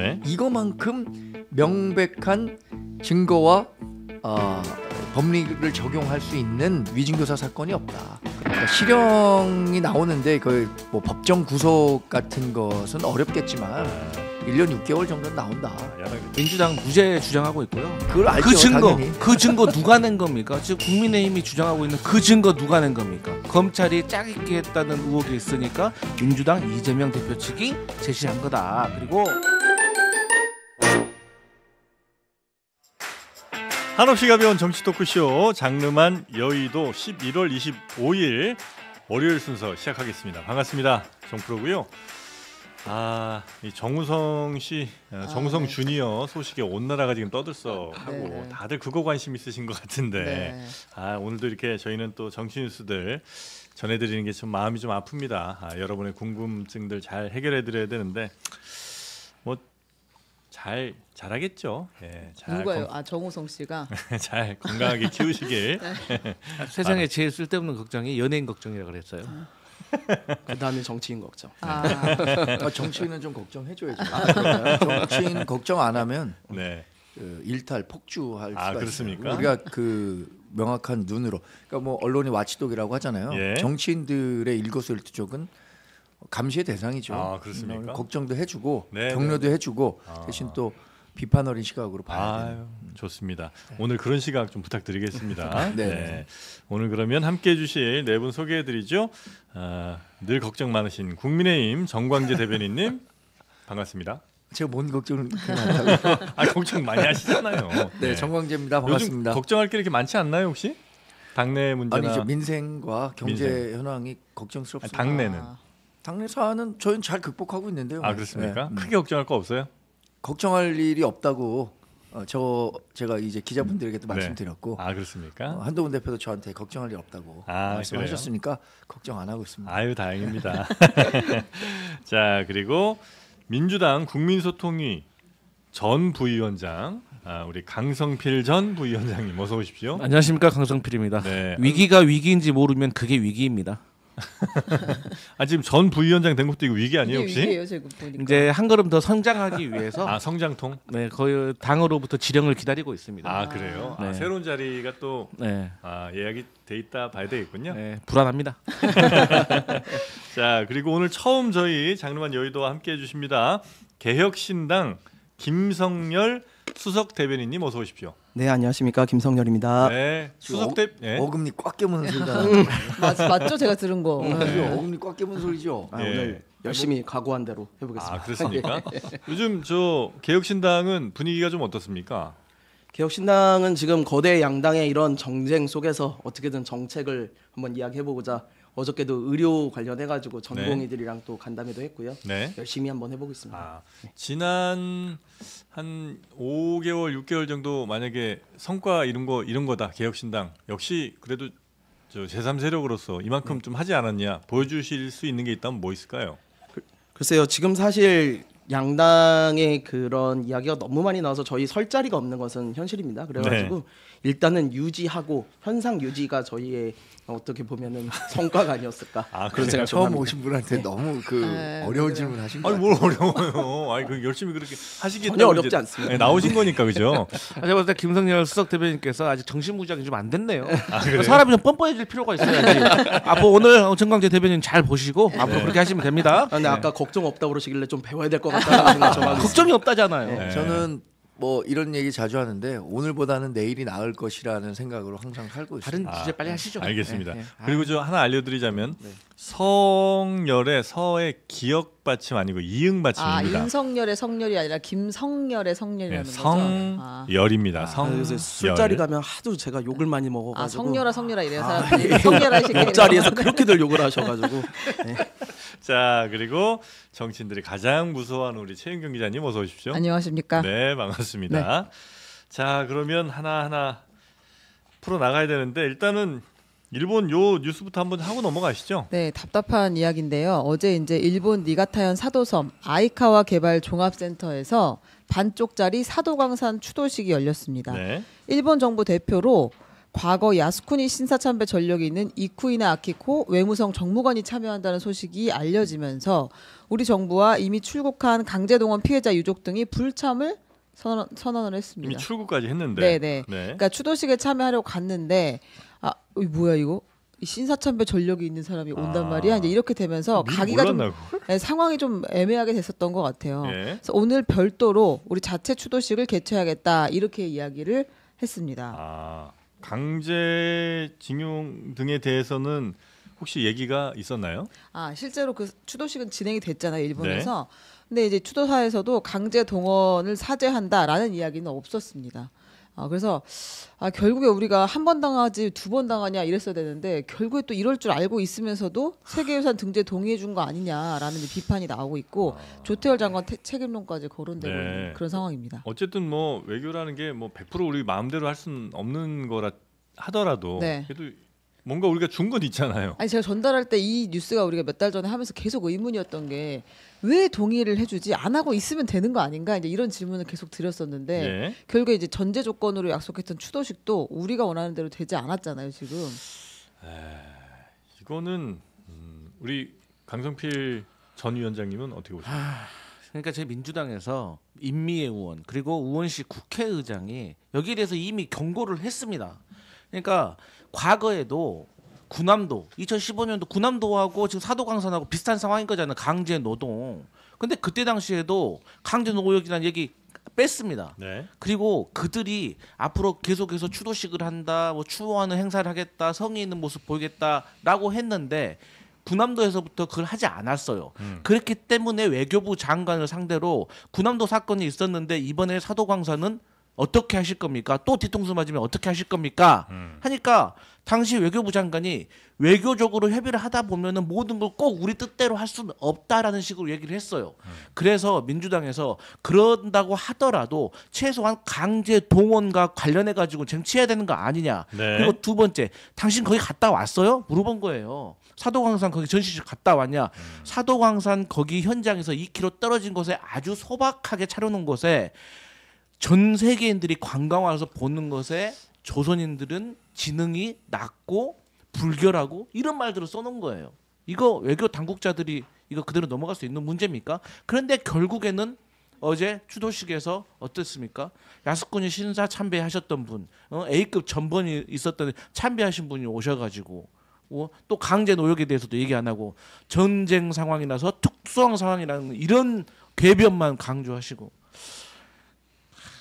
네. 이거만큼 명백한 증거와 어, 법리를 적용할 수 있는 위증교사 사건이 없다. 그러니까 실형이 나오는데 그뭐 법정 구속 같은 것은 어렵겠지만 1년 6개월 정도는 나온다. 민주당 무죄 주장하고 있고요. 그걸 알죠, 그 증거, 당연히. 그 증거 누가 낸 겁니까? 지금 국민의힘이 주장하고 있는 그 증거 누가 낸 겁니까? 검찰이 짜깁기 했다는 의혹이 있으니까 민주당 이재명 대표 측이 제시한 거다. 그리고 한없이 가벼운 정치 토크쇼 장르만 여의도 11월 25일 월요일 순서 시작하겠습니다. 반갑습니다. 정프로고요. 아, 이 정우성 씨, 어, 아, 정우성 네. 주니어 소식에 온 나라가 지금 떠들썩하고 네. 다들 그거 관심 있으신 것 같은데, 네. 아 오늘도 이렇게 저희는 또 정치 뉴스들 전해드리는 게 좀 마음이 좀 아픕니다. 아, 여러분의 궁금증들 잘 해결해드려야 되는데, 뭐잘 잘하겠죠. 예, 잘 누가요? 건... 아 정우성 씨가 잘 건강하게 키우시길. 네. 아, 세상에 제일 쓸데없는 걱정이 연예인 걱정이라 그랬어요. 아. 그다음에 정치인 걱정. 아. 아, 정치인은 좀 걱정해줘야죠. 아. 정치인 걱정 안 하면 네. 그 일탈 폭주할 아, 수가 그렇습니까? 있어요. 우리가 그 명확한 눈으로. 그러니까 뭐 언론이 와치독이라고 하잖아요. 예. 정치인들의 일거수일투족은 감시의 대상이죠. 아, 그렇습니까? 음, 걱정도 해주고 네, 네, 격려도 네. 해주고 대신 또 비판 어린 시각으로 봐야 돼요. 음. 좋습니다. 네. 오늘 그런 시각 좀 부탁드리겠습니다. 네. 네. 오늘 그러면 함께해 주실 네 분 소개해 드리죠. 어, 늘 걱정 많으신 국민의힘 정광재 대변인님 반갑습니다. 제가 뭔 걱정을 아 걱정 많이 하시잖아요. 네, 네. 정광재입니다. 반갑습니다. 걱정할 게 이렇게 많지 않나요 혹시? 당내 문제나 아니죠 민생과 경제 민생. 현황이 걱정스럽습니다. 아니, 당내는 당내 사안은 저희는 잘 극복하고 있는데요. 아 그렇습니까? 네. 음. 크게 걱정할 거 없어요? 걱정할 일이 없다고 어, 저 제가 이제 기자분들에게도 음, 네. 말씀드렸고 아 그렇습니까? 어, 한동훈 대표도 저한테 걱정할 일 없다고 아, 말씀하셨으니까 그래요? 걱정 안 하고 있습니다. 아유 다행입니다. 자 그리고 민주당 국민소통위 전 부위원장 아, 우리 강성필 전 부위원장님 어서 오십시오. 안녕하십니까 강성필입니다. 네. 위기가 위기인지 모르면 그게 위기입니다. 아 지금 전 부위원장 된 것도 이거 위기 아니에요 혹시? 위기예요, 제가 보니까. 이제 한 걸음 더 성장하기 위해서 아 성장통? 네, 거의 당으로부터 지령을 기다리고 있습니다. 아 그래요? 아, 네. 새로운 자리가 또 네. 아, 예약이 돼 있다 봐야 되겠군요. 네, 불안합니다. 자 그리고 오늘 처음 저희 장르만 여의도와 함께해 주십니다. 개혁신당 김성열 수석 대변인님 어서 오십시오. 네 안녕하십니까 김성렬입니다네 추석 때 어, 예. 어금니 꽉 깨무는 소리가 음. 맞, 죠 제가 들은 거. 음, 네. 어금니 꽉 깨무는 소리죠. 아, 예. 오늘 열심히 각오한 대로 해보겠습니다. 아 그렇습니까? 예. 요즘 저 개혁신당은 분위기가 좀 어떻습니까? 개혁신당은 지금 거대 양당의 이런 정쟁 속에서 어떻게든 정책을 한번 이야기해보고자 어저께도 의료 관련해 가지고 네. 전공의들이랑 네. 또 간담회도 했고요. 네. 열심히 한번 해보고 있습니다. 아, 지난 한 5개월, 6개월 정도 만약에 성과 이런 거 이런 거다 개혁신당 역시 그래도 저 제3세력으로서 이만큼 네. 좀 하지 않았냐 보여주실 수 있는 게 있다면 뭐 있을까요? 글, 글쎄요. 지금 사실 양당의 그런 이야기가 너무 많이 나와서 저희 설 자리가 없는 것은 현실입니다. 그래가지고 네. 일단은 유지하고 현상 유지가 저희의 어떻게 보면은 성과가 아니었을까. 아, 그런 생각 처음 오신 분한테 네. 너무 그 네. 어려운 질문 하신 거 아니 뭘 어려워요. 아니 그 열심히 그렇게 하시겠 전혀 어렵지 않습니다. 네, 나오신 거니까 그죠. 아, 제가 봤을 때 김성열 수석 대변인께서 아직 정신 무장이 좀 안 됐네요. 네. 아, 사람이 좀 뻔뻔해질 필요가 있어야지. 앞으로 오늘 정광재 대변인 잘 보시고 네. 앞으로 그렇게 하시면 됩니다. 아, 근데 아까 네. 걱정 없다 그러시길래 좀 배워야 될것 아, 같다는 생각 좀 하고. 걱정이 없다잖아요. 저는 뭐 이런 얘기 자주 하는데 오늘보다는 내일이 나을 것이라는 생각으로 항상 살고 있습니다. 다른 주제 아, 빨리 네. 하시죠. 네. 알겠습니다. 네, 네. 그리고 저 하나 알려드리자면 네. 성열의 서의 기억 받침 아니고 이응 받침입니다. 아, 인성열의 성열이 아니라 김성열의 성열이라는 네, 거 성열입니다. 아. 성. 요새 아, 술자리 가면 하도 제가 욕을 많이 먹어가지고. 아 성열아 성열아 이래요 아, 사 예. 성열아 시기. 자리에서 그렇게들 욕을 하셔가지고. 자 그리고 정치인들이 가장 무서워하는 우리 최윤경 기자님 어서 오십시오. 안녕하십니까. 네 반갑습니다. 네. 자 그러면 하나 하나 풀어 나가야 되는데 일단은 일본 요 뉴스부터 한번 하고 넘어가시죠. 네, 답답한 이야기인데요. 어제 이제 일본 니가타현 사도섬 아이카와 개발 종합센터에서 반쪽짜리 사도광산 추도식이 열렸습니다. 네. 일본 정부 대표로 과거 야스쿠니 신사참배 전력이 있는 이쿠이나 아키코 외무성 정무관이 참여한다는 소식이 알려지면서 우리 정부와 이미 출국한 강제동원 피해자 유족 등이 불참을 선언, 선언을 했습니다. 이미 출국까지 했는데. 네네. 네. 네. 그러니까 추도식에 참여하려고 갔는데 아 뭐야 이거 신사참배 전력이 있는 사람이 온단 아, 말이야. 이제 이렇게 되면서 가기가 몰랐나, 좀 네, 상황이 좀 애매하게 됐었던 것 같아요. 예. 그래서 오늘 별도로 우리 자체 추도식을 개최하겠다 이렇게 이야기를 했습니다. 아, 강제징용 등에 대해서는 혹시 얘기가 있었나요? 아 실제로 그 추도식은 진행이 됐잖아요 일본에서. 네. 근데 이제 추도사에서도 강제 동원을 사죄한다라는 이야기는 없었습니다. 아, 그래서 아, 결국에 우리가 한 번 당하지 두 번 당하냐 이랬어야 되는데 결국에 또 이럴 줄 알고 있으면서도 세계유산 등재 동의해 준 거 아니냐라는 비판이 나오고 있고 아, 조태열 장관 네. 책임론까지 거론되고 네. 있는 그런 상황입니다. 어쨌든 뭐 외교라는 게뭐100% 우리 마음대로 할 수는 없는 거라 하더라도 네. 그래도 뭔가 우리가 준 건 있잖아요. 아니 제가 전달할 때 이 뉴스가 우리가 몇 달 전에 하면서 계속 의문이었던 게왜 동의를 해주지 안 하고 있으면 되는 거 아닌가 이제 이런 질문을 계속 드렸었는데 예. 결국 이제 전제 조건으로 약속했던 추도식도 우리가 원하는 대로 되지 않았잖아요 지금. 에이, 거는 음, 우리 강성필 전 위원장님은 어떻게 보세요? 아, 그러니까 제 민주당에서 인미의 의원 그리고 우원식 국회의장이 여기에 대해서 이미 경고를 했습니다. 그러니까 과거에도 군함도 2015년도 군함도하고 지금 사도광산하고 비슷한 상황인 거잖아요. 강제 노동. 근데 그때 당시에도 강제 노동이라는 얘기 뺐습니다. 네. 그리고 그들이 앞으로 계속해서 추도식을 한다, 뭐 추모하는 행사를 하겠다, 성의 있는 모습 보이겠다라고 했는데 군함도에서부터 그걸 하지 않았어요. 음. 그렇기 때문에 외교부 장관을 상대로 군함도 사건이 있었는데 이번에 사도광산은 어떻게 하실 겁니까? 또 뒤통수 맞으면 어떻게 하실 겁니까? 음. 하니까 당시 외교부 장관이 외교적으로 협의를 하다 보면은 모든 걸 꼭 우리 뜻대로 할 수는 없다라는 식으로 얘기를 했어요. 음. 그래서 민주당에서 그런다고 하더라도 최소한 강제 동원과 관련해 가지고 쟁취해야 되는 거 아니냐. 네. 그리고 두 번째, 당신 거기 갔다 왔어요? 물어본 거예요. 사도광산 거기 전시실 갔다 왔냐? 음. 사도광산 거기 현장에서 2km 떨어진 곳에 아주 소박하게 차려놓은 곳에 전 세계인들이 관광 와서 보는 것에 조선인들은 지능이 낮고 불결하고 이런 말들을 써놓은 거예요. 이거 외교 당국자들이 이거 그대로 넘어갈 수 있는 문제입니까? 그런데 결국에는 어제 추도식에서 어땠습니까? 야스쿠니 신사 참배하셨던 분, 어, A급 전번이 있었던 참배하신 분이 오셔가지고 어, 또 강제 노역에 대해서도 얘기 안 하고 전쟁 상황이라서 특수한 상황이라는 이런 궤변만 강조하시고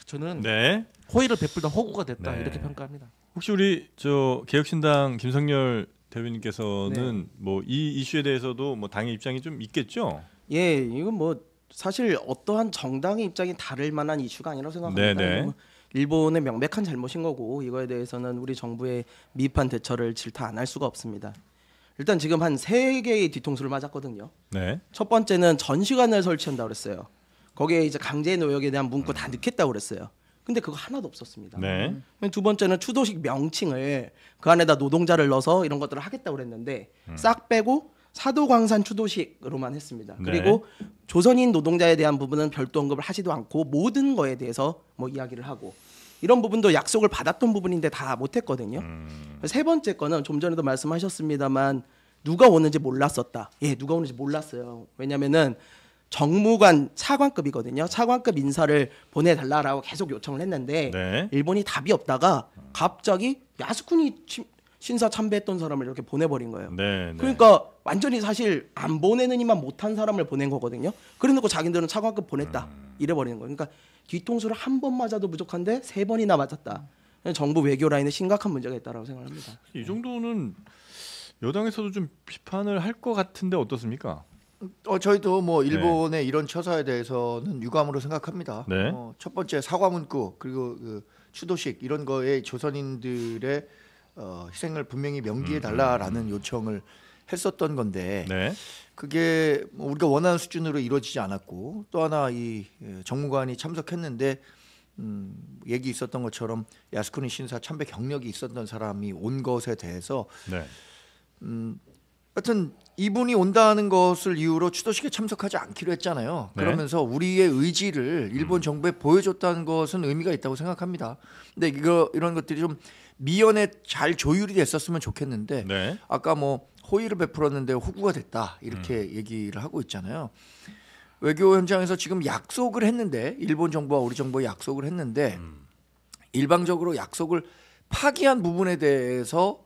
저는 네. 호의를 베풀다 허구가 됐다 네. 이렇게 평가합니다. 혹시 우리 저 개혁신당 김성열 대변인께서는 네. 뭐이 이슈에 대해서도 뭐 당의 입장이 좀 있겠죠? 예, 이건 뭐 사실 어떠한 정당의 입장이 다를 만한 이슈가 아니라고 생각합니다. 네, 네. 뭐 일본의 명백한 잘못인 거고 이거에 대해서는 우리 정부의 미흡한 대처를 질타 안 할 수가 없습니다. 일단 지금 한 세 개의 뒤통수를 맞았거든요. 네. 첫 번째는 전시관을 설치한다 그랬어요. 거기에 이제 강제 노역에 대한 문구 다 넣겠다고 그랬어요. 근데 그거 하나도 없었습니다. 네. 두 번째는 추도식 명칭을 그 안에다 노동자를 넣어서 이런 것들을 하겠다고 그랬는데 음. 싹 빼고 사도광산 추도식으로만 했습니다. 네. 그리고 조선인 노동자에 대한 부분은 별도 언급을 하지도 않고 모든 거에 대해서 뭐 이야기를 하고 이런 부분도 약속을 받았던 부분인데 다 못했거든요. 음. 세 번째 거는 좀 전에도 말씀하셨습니다만 누가 오는지 몰랐었다. 예, 누가 오는지 몰랐어요. 왜냐면은 정무관 차관급이거든요. 차관급 인사를 보내달라라고 계속 요청을 했는데 네. 일본이 답이 없다가 갑자기 야스쿠니 신사 참배했던 사람을 이렇게 보내버린 거예요. 네, 네, 그러니까 완전히 사실 안 보내는 이만 못한 사람을 보낸 거거든요. 그래놓고 자기들은 차관급 보냈다 음. 이래버리는 거예요. 그러니까 뒤통수를 한 번 맞아도 부족한데 세 번이나 맞았다. 정부 외교 라인에 심각한 문제가 있다라고 생각합니다. 이 정도는 여당에서도 좀 비판을 할 것 같은데 어떻습니까? 어, 저희도 뭐 네. 일본의 이런 처사에 대해서는 유감으로 생각합니다. 네. 어, 첫 번째 사과 문구 그리고 그 추도식 이런 거에 조선인들의 어, 희생을 분명히 명기해 달라라는 요청을 했었던 건데 네. 그게 뭐 우리가 원하는 수준으로 이루어지지 않았고 또 하나 이 예, 정무관이 참석했는데 음, 얘기 있었던 것처럼 야스쿠니 신사 참배 경력이 있었던 사람이 온 것에 대해서 네. 음, 하여튼 이분이 온다는 것을 이유로 추도식에 참석하지 않기로 했잖아요. 네. 그러면서 우리의 의지를 일본 음. 정부에 보여줬다는 것은 의미가 있다고 생각합니다. 근데 이거 이런 것들이 좀 미연에 잘 조율이 됐었으면 좋겠는데 네. 아까 뭐 호의를 베풀었는데 호구가 됐다 이렇게 음. 얘기를 하고 있잖아요. 외교 현장에서 지금 약속을 했는데 일본 정부와 우리 정부의 약속을 했는데 음. 일방적으로 약속을 파기한 부분에 대해서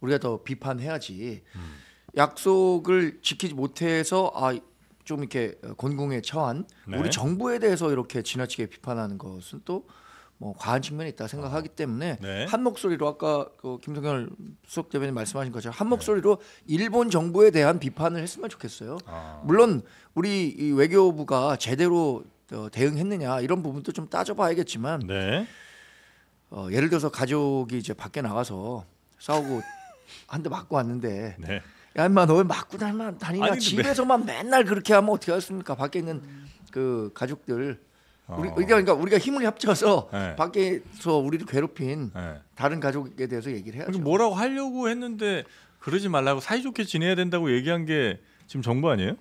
우리가 더 비판해야지. 음. 약속을 지키지 못해서 아, 좀 이렇게 곤궁에 처한 네. 우리 정부에 대해서 이렇게 지나치게 비판하는 것은 또뭐 과한 측면이 있다 생각하기 아, 때문에 네. 한 목소리로 아까 그 김성현 수석 대변인 말씀하신 것처럼 한 네. 목소리로 일본 정부에 대한 비판을 했으면 좋겠어요. 아. 물론 우리 이 외교부가 제대로 어, 대응했느냐 이런 부분도 좀 따져봐야겠지만 네. 어, 예를 들어서 가족이 이제 밖에 나가서 싸우고 한 대 맞고 왔는데 네. 야 인마 너왜 맞고 다니만 다니냐 아니, 집에서만 매... 맨날 그렇게 하면 어떻게 하겠습니까 밖에 있는 그 가족들 우리 어. 그러니까 우리가 힘을 합쳐서 네. 밖에서 우리를 괴롭힌 네. 다른 가족에 대해서 얘기를 해야죠. 뭐라고 하려고 했는데 그러지 말라고 사이좋게 지내야 된다고 얘기한 게 지금 정부 아니에요?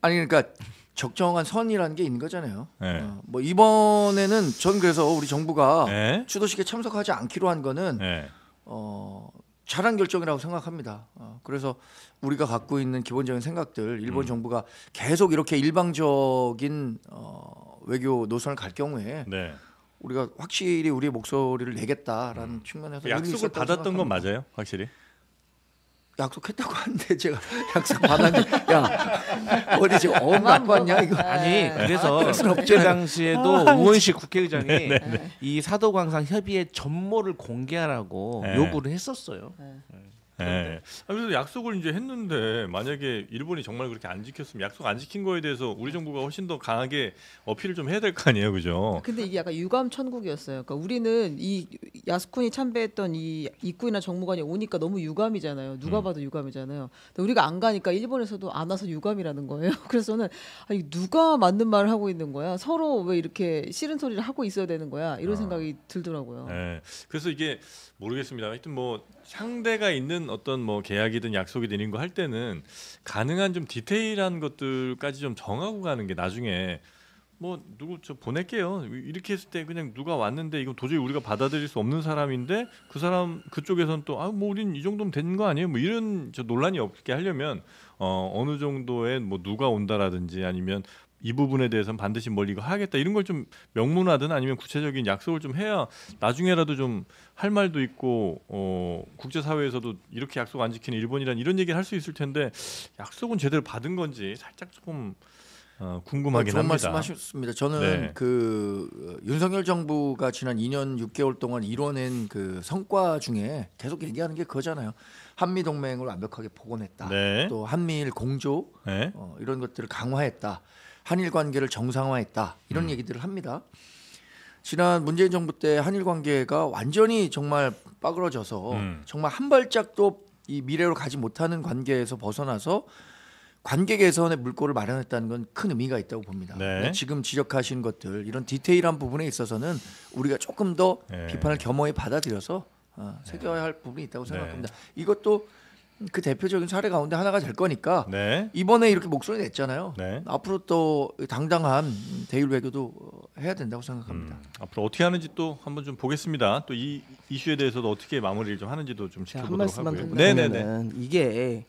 아니 그러니까 적정한 선이라는 게 있는 거잖아요. 네. 어, 뭐 이번에는 전 그래서 우리 정부가 추도식에 참석하지 않기로 한 거는 어 잘한 결정이라고 생각합니다. 어, 그래서 우리가 갖고 있는 기본적인 생각들 일본 음. 정부가 계속 이렇게 일방적인 어, 외교 노선을 갈 경우에 네. 우리가 확실히 우리의 목소리를 내겠다라는 음. 측면에서 약속을 받았던 생각합니다. 건 맞아요, 확실히. 약속했다고 하는데 제가 약속 받았는데 야 어디 지금 엄마 안 봤냐 이거 아, 네. 아니 그래서 아, 그때 당시에도 아, 우원식 국회의장이 네, 네, 네. 이 사도광산 협의회 전모를 공개하라고 네. 요구를 했었어요. 네. 네. 그래서 약속을 이제 했는데 만약에 일본이 정말 그렇게 안 지켰으면 약속 안 지킨 거에 대해서 우리 정부가 훨씬 더 강하게 어필을 좀 해야 될 거 아니에요, 그죠? 근데 이게 약간 유감 천국이었어요. 그러니까 우리는 이 야스쿠니 참배했던 이 입구이나 정무관이 오니까 너무 유감이잖아요. 누가 음. 봐도 음. 유감이잖아요. 근데 우리가 안 가니까 일본에서도 안 와서 유감이라는 거예요. 그래서 저는 아니, 누가 맞는 말을 하고 있는 거야? 서로 왜 이렇게 싫은 소리를 하고 있어야 되는 거야? 이런 아. 생각이 들더라고요. 네. 그래서 이게 모르겠습니다. 하여튼 뭐 상대가 있는 어떤 뭐 계약이든 약속이든 이런 거할 때는 가능한 좀 디테일한 것들까지 좀 정하고 가는 게 나중에 뭐 누구 저 보낼게요 이렇게 했을 때 그냥 누가 왔는데 이거 도저히 우리가 받아들일 수 없는 사람인데 그 사람 그쪽에선 또아 뭐 우린 이 정도면 되는 거 아니에요 뭐 이런 저 논란이 없게 하려면 어 어느 정도의 뭐 누가 온다라든지 아니면 이 부분에 대해서는 반드시 뭘 이거 하겠다 이런 걸 좀 명문화든 아니면 구체적인 약속을 좀 해야 나중에라도 좀 할 말도 있고 어 국제사회에서도 이렇게 약속 안 지키는 일본이란 이런 얘기를 할 수 있을 텐데 약속은 제대로 받은 건지 살짝 조금 어, 궁금하긴 어, 좋은 합니다. 말씀하셨습니다. 저는 네. 그 윤석열 정부가 지난 2년 6개월 동안 이뤄낸 그 성과 중에 계속 얘기하는 게 그거잖아요. 한미 동맹을 완벽하게 복원했다. 네. 또 한미일 공조 네. 어, 이런 것들을 강화했다. 한일 관계를 정상화했다 이런 음. 얘기들을 합니다. 지난 문재인 정부 때 한일 관계가 완전히 정말 빠그러져서 음. 정말 한 발짝도 이 미래로 가지 못하는 관계에서 벗어나서 관계 개선의 물꼬를 마련했다는 건 큰 의미가 있다고 봅니다. 네. 네. 지금 지적하신 것들 이런 디테일한 부분에 있어서는 우리가 조금 더 네. 비판을 겸허히 받아들여서 어, 네. 새겨야 할 부분이 있다고 네. 생각합니다. 이것도 그 대표적인 사례 가운데 하나가 될 거니까 네. 이번에 이렇게 목소리 냈잖아요. 네. 앞으로 또 당당한 대일 외교도 해야 된다고 생각합니다. 음, 앞으로 어떻게 하는지 또 한번 좀 보겠습니다. 또 이 이슈에 대해서도 어떻게 마무리를 좀 하는지도 좀 지켜보도록 하고요. 네네네. 네, 네. 이게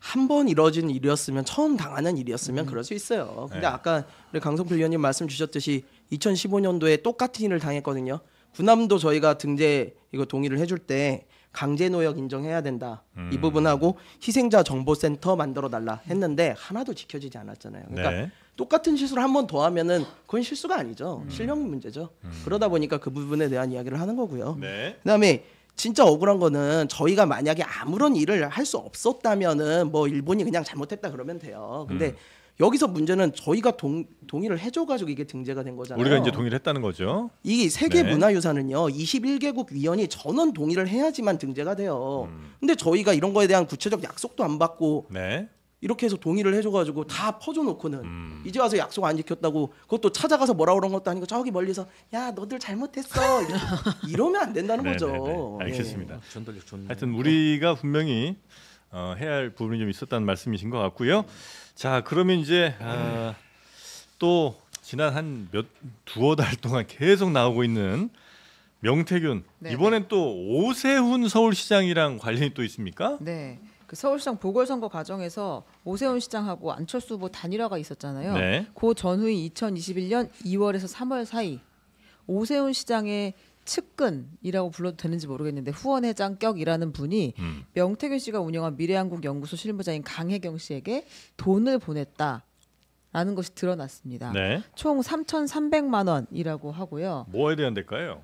한 번 이뤄진 일이었으면 처음 당하는 일이었으면 음. 그럴 수 있어요. 근데 네. 아까 강성필 위원님 말씀 주셨듯이 2015년도에 똑같은 일을 당했거든요. 군함도 저희가 등재 이거 동의를 해줄 때 강제 노역 인정해야 된다 음. 이 부분하고 희생자 정보센터 만들어 달라 했는데 하나도 지켜지지 않았잖아요. 그러니까 네. 똑같은 실수를 한 번 더 하면은 그건 실수가 아니죠. 음. 실력 문제죠. 음. 그러다 보니까 그 부분에 대한 이야기를 하는 거고요. 네. 그다음에 진짜 억울한 거는 저희가 만약에 아무런 일을 할 수 없었다면은 뭐 일본이 그냥 잘못했다 그러면 돼요. 근데 음. 여기서 문제는 저희가 동, 동의를 해줘가지고 이게 등재가 된 거잖아요. 우리가 이제 동의를 했다는 거죠. 이 세계 네. 문화유산은요, 21개국 위원이 전원 동의를 해야지만 등재가 돼요. 음. 근데 저희가 이런 거에 대한 구체적 약속도 안 받고 네. 이렇게 해서 동의를 해줘가지고 다 퍼줘놓고는 음. 이제 와서 약속 안 지켰다고 그것도 찾아가서 뭐라 그런 것도 아니고 저기 멀리서 야 너들 잘못했어 이러면 안 된다는 네, 네, 거죠. 네네네. 예. 알겠습니다. 예. 하여튼 우리가 분명히 어, 해야 할 부분이 좀 있었다는 말씀이신 것 같고요. 자 그러면 이제 아, 또 지난 한 몇 두어 달 동안 계속 나오고 있는 명태균 네네. 이번엔 네. 또 오세훈 서울시장이랑 관련이 또 있습니까? 네. 그 서울시장 보궐선거 과정에서 오세훈 시장하고 안철수 후보 단일화가 있었잖아요. 네. 그 전후인 2021년 2월에서 3월 사이 오세훈 시장의 측근이라고 불러도 되는지 모르겠는데 후원 회장 격이라는 분이 음. 명태균 씨가 운영한 미래한국 연구소 실무자인 강혜경 씨에게 돈을 보냈다. 라는 것이 드러났습니다. 네. 총 3,300만 원이라고 하고요. 뭐에 대한 대가요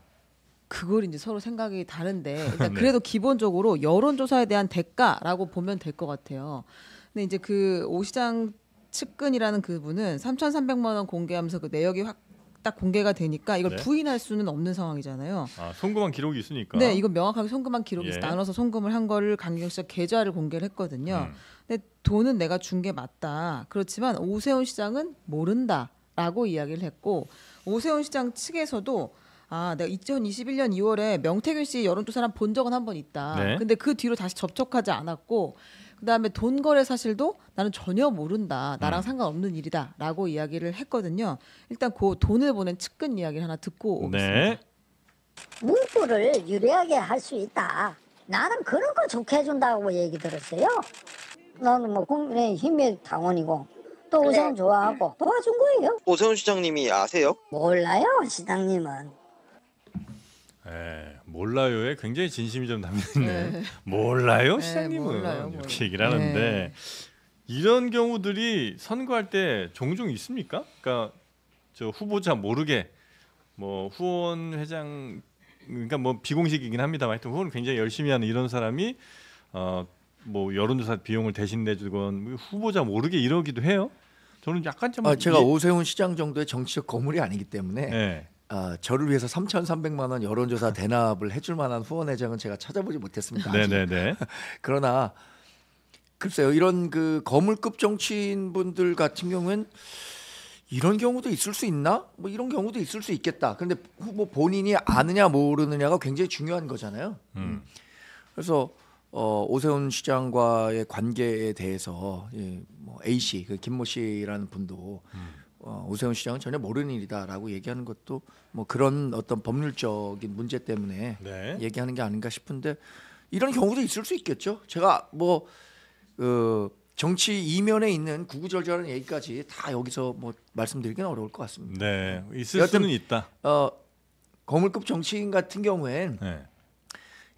그걸 이제 서로 생각이 다른데 일단 네. 그래도 기본적으로 여론조사에 대한 대가라고 보면 될 것 같아요. 근데 이제 그 오 시장 측근이라는 그분은 3,300만 원 공개하면서 그 내역이 확딱 공개가 되니까 이걸 네. 부인할 수는 없는 상황이잖아요. 아, 송금한 기록이 있으니까. 네, 이건 명확하게 송금한 기록이 예. 나눠서 송금을 한 거를 강경시가 계좌를 공개를 했거든요. 음. 근데 돈은 내가 준 게 맞다. 그렇지만 오세훈 시장은 모른다라고 이야기를 했고 오세훈 시장 측에서도 아, 내가 2021년 2월에 명태균 씨 여론조사를 본 적은 한 번 있다. 네. 근데 그 뒤로 다시 접촉하지 않았고 그다음에 돈 거래 사실도 나는 전혀 모른다. 나랑 음. 상관없는 일이다라고 이야기를 했거든요. 일단 그 돈을 보낸 측근 이야기를 하나 듣고 네. 오겠습니다. 문구를 유리하게 할 수 있다. 나는 그런 거 좋게 해준다고 얘기 들었어요. 나는 뭐 국민의힘의 당원이고 또그 우선 좋아하고 도와준 거예요. 오세훈 시장님이 아세요? 몰라요, 시장님은. 에 네. 몰라요에 굉장히 진심이 좀 담겨 있네요. 네. 몰라요 네, 시장님은 네, 몰라요, 이렇게 얘기를 하는데 네. 이런 경우들이 선거할 때 종종 있습니까? 그러니까 저 후보자 모르게 뭐 후원 회장 그러니까 뭐 비공식이긴 합니다만 하여튼 후원 굉장히 열심히 하는 이런 사람이 어뭐 여론조사 비용을 대신 내주건 뭐 후보자 모르게 이러기도 해요. 저는 약간 좀 아, 제가 이... 예. 오세훈 시장 정도의 정치적 거물이 아니기 때문에 네. 아, 저를 위해서 3,300만 원 여론조사 대납을 해줄 만한 후원회장은 제가 찾아보지 못했습니다. 네네네. 그러나 글쎄요 이런 그 거물급 정치인분들 같은 경우는 이런 경우도 있을 수 있나? 뭐 이런 경우도 있을 수 있겠다. 그런데 후보 뭐 본인이 아느냐 모르느냐가 굉장히 중요한 거잖아요. 음. 음. 그래서 어, 오세훈 시장과의 관계에 대해서 예, 뭐 A 씨, 그 김모 씨라는 분도 음. 어, 오세훈 시장은 전혀 모르는 일이다라고 얘기하는 것도 뭐 그런 어떤 법률적인 문제 때문에 네. 얘기하는 게 아닌가 싶은데 이런 경우도 있을 수 있겠죠. 제가 뭐 어, 정치 이면에 있는 구구절절한 얘기까지 다 여기서 뭐 말씀드리기는 어려울 것 같습니다. 네, 네. 있을 여튼, 수는 있다. 어, 거물급 정치인 같은 경우엔 네.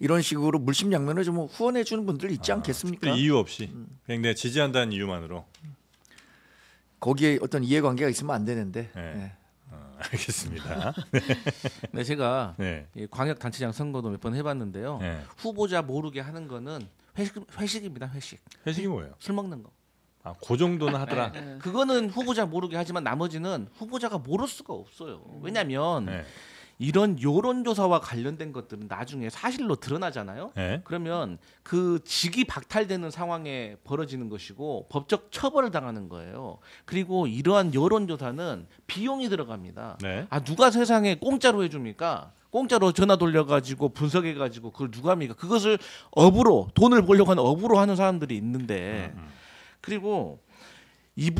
이런 식으로 물심양면을 좀 후원해 주는 분들 있지 아, 않겠습니까? 이유 없이 음. 그냥 내가 지지한다는 이유만으로. 음. 거기에 어떤 이해관계가 있으면 안 되는데. 네. 네. 어, 알겠습니다. 네. 네, 제가 네. 광역 단체장 선거도 몇 번 해봤는데요. 네. 후보자 모르게 하는 거는 회식 회식입니다. 회식. 회식이 뭐예요? 술 먹는 거. 아, 그 정도는 네. 하더라. 네. 그거는 후보자 모르게 하지만 나머지는 후보자가 모를 수가 없어요. 왜냐하면. 이런 여론조사와 관련된 것들은 나중에 사실로 드러나잖아요. 네. 그러면 그 직이 박탈되는 상황에 벌어지는 것이고 법적 처벌을 당하는 거예요. 그리고 이러한 여론조사는 비용이 들어갑니다. 네. 아 누가 세상에 공짜로 해줍니까? 공짜로 전화 돌려가지고 분석해가지고 그걸 누가 합니까? 그것을 업으로 돈을 벌려고 하는 업으로 하는 사람들이 있는데 음, 음. 그리고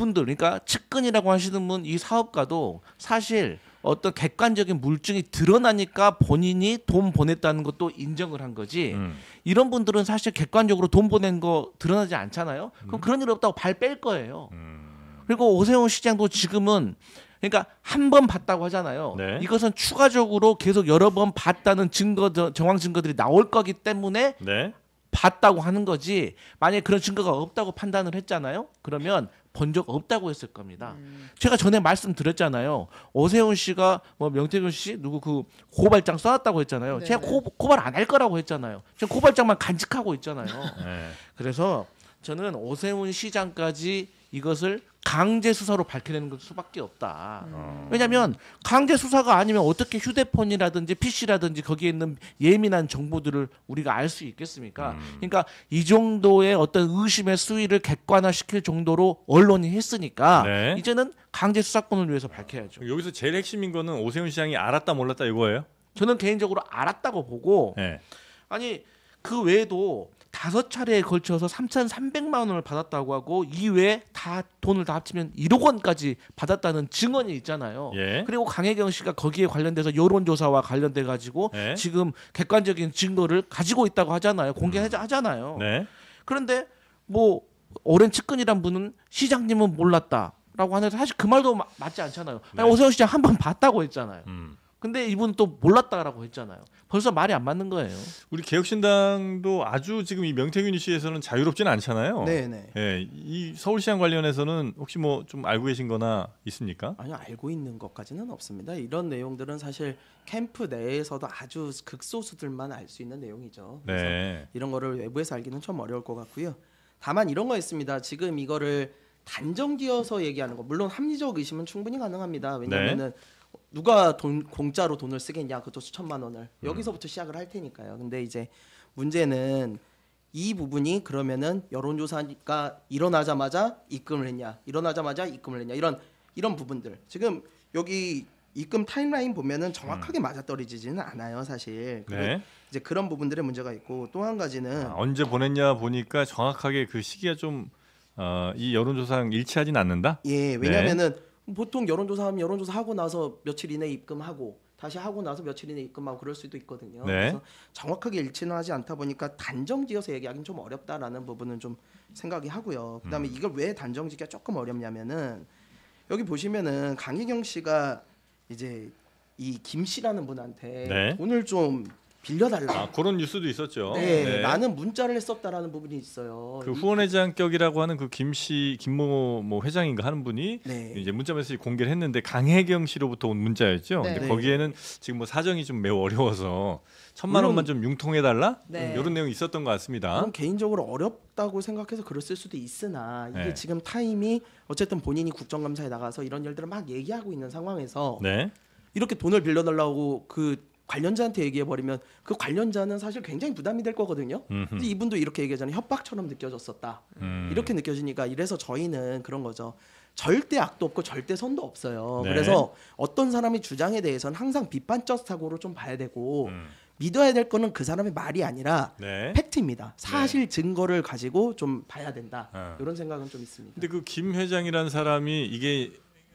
이분들 그러니까 측근이라고 하시는 분 이 사업가도 사실 어떤 객관적인 물증이 드러나니까 본인이 돈 보냈다는 것도 인정을 한 거지. 음. 이런 분들은 사실 객관적으로 돈 보낸 거 드러나지 않잖아요. 그럼 음. 그런 일 없다고 발 뺄 거예요. 음. 그리고 오세훈 시장도 지금은 그러니까 한 번 봤다고 하잖아요. 네. 이것은 추가적으로 계속 여러 번 봤다는 증거 정황 증거들이 나올 거기 때문에 네. 봤다고 하는 거지 만약에 그런 증거가 없다고 판단을 했잖아요. 그러면 본 적 없다고 했을 겁니다. 음. 제가 전에 말씀드렸잖아요. 오세훈 씨가 뭐 명태균 씨 누구 그 고발장 써놨다고 했잖아요. 네. 제가 네. 고, 고발 안 할 거라고 했잖아요. 지금 고발장만 간직하고 있잖아요. 네. 그래서 저는 오세훈 시장까지 이것을 강제 수사로 밝혀내는 것 수밖에 없다. 음. 어. 왜냐하면 강제 수사가 아니면 어떻게 휴대폰이라든지 PC라든지 거기에 있는 예민한 정보들을 우리가 알 수 있겠습니까? 음. 그러니까 이 정도의 어떤 의심의 수위를 객관화시킬 정도로 언론이 했으니까 네. 이제는 강제 수사권을 위해서 밝혀야죠. 여기서 제일 핵심인 거는 오세훈 시장이 알았다 몰랐다 이거예요? 저는 개인적으로 알았다고 보고 네. 아니 그 외에도 다섯 차례에 걸쳐서 3,300만 원을 받았다고 하고 이외에 다 돈을 다 합치면 1억 원까지 받았다는 증언이 있잖아요. 예. 그리고 강혜경 씨가 거기에 관련돼서 여론조사와 관련돼 가지고 예. 지금 객관적인 증거를 가지고 있다고 하잖아요. 공개하잖아요. 음. 네. 그런데 뭐 오랜 측근이란 분은 시장님은 몰랐다라고 하는데 사실 그 말도 마, 맞지 않잖아요. 네. 아니, 그러니까 오세훈 시장 한번 봤다고 했잖아요. 음. 근데 이분은 또 몰랐다라고 했잖아요. 벌써 말이 안 맞는 거예요. 우리 개혁신당도 아주 지금 이 명태균 이슈에서는 자유롭진 않잖아요. 네네. 네. 예, 이 서울시장 관련해서는 혹시 뭐 좀 알고 계신거나 있습니까? 아니요 알고 있는 것까지는 없습니다. 이런 내용들은 사실 캠프 내에서도 아주 극소수들만 알 수 있는 내용이죠. 그래서 네. 이런 거를 외부에서 알기는 좀 어려울 것 같고요. 다만 이런 거 있습니다. 지금 이거를 단정지어서 얘기하는 거 물론 합리적 의심은 충분히 가능합니다. 왜냐하면은. 네. 누가 돈 공짜로 돈을 쓰겠냐 그것도 수천만 원을 음. 여기서부터 시작을 할 테니까요. 근데 이제 문제는 이 부분이 그러면은 여론조사가 일어나자마자 입금을 했냐, 일어나자마자 입금을 했냐 이런 이런 부분들 지금 여기 입금 타임라인 보면은 정확하게 음. 맞아떨어지지는 않아요 사실. 네. 이제 그런 부분들의 문제가 있고 또 한 가지는 아, 언제 보냈냐 보니까 정확하게 그 시기가 좀이 어, 여론조사랑 일치하지는 않는다. 예, 왜냐면은 네. 보통 여론조사하면 여론조사 하고 나서 며칠 이내 입금하고 다시 하고 나서 며칠 이내 입금하고 그럴 수도 있거든요. 네. 그래서 정확하게 일치는 하지 않다 보니까 단정지어서 얘기하기는 좀 어렵다라는 부분은 좀 생각이 하고요. 그다음에 음. 이걸 왜단정지기가 조금 어렵냐면은 여기 보시면은 강희경 씨가 이제 이 김 씨라는 분한테 네. 돈을 좀 빌려달라. 아, 그런 뉴스도 있었죠. 네, 네. 많은 문자를 했었다라는 부분이 있어요. 그 후원회장격이라고 하는 그 김씨 김모 뭐 회장인가 하는 분이 네. 이제 문자 메시지 공개를 했는데 강혜경 씨로부터 온 문자였죠. 네. 근데 네. 거기에는 지금 뭐 사정이 좀 매우 어려워서 천만 원만 좀 융통해 달라 네. 이런 내용이 있었던 것 같습니다. 그럼 개인적으로 어렵다고 생각해서 그랬을 수도 있으나 이게 네. 지금 타임이 어쨌든 본인이 국정감사에 나가서 이런 일들을 막 얘기하고 있는 상황에서 네. 이렇게 돈을 빌려달라고 그 관련자한테 얘기해 버리면 그 관련자는 사실 굉장히 부담이 될 거거든요. 근데 이분도 이렇게 얘기하잖아요. 협박처럼 느껴졌었다. 음. 이렇게 느껴지니까 이래서 저희는 그런 거죠. 절대 악도 없고 절대 선도 없어요. 네. 그래서 어떤 사람이 주장에 대해서는 항상 비판적 사고로 좀 봐야 되고 음. 믿어야 될 거는 그 사람의 말이 아니라 네. 팩트입니다. 네. 사실 네. 증거를 가지고 좀 봐야 된다. 어. 이런 생각은 좀 있습니다. 근데 그 김 회장이라는 사람이 이게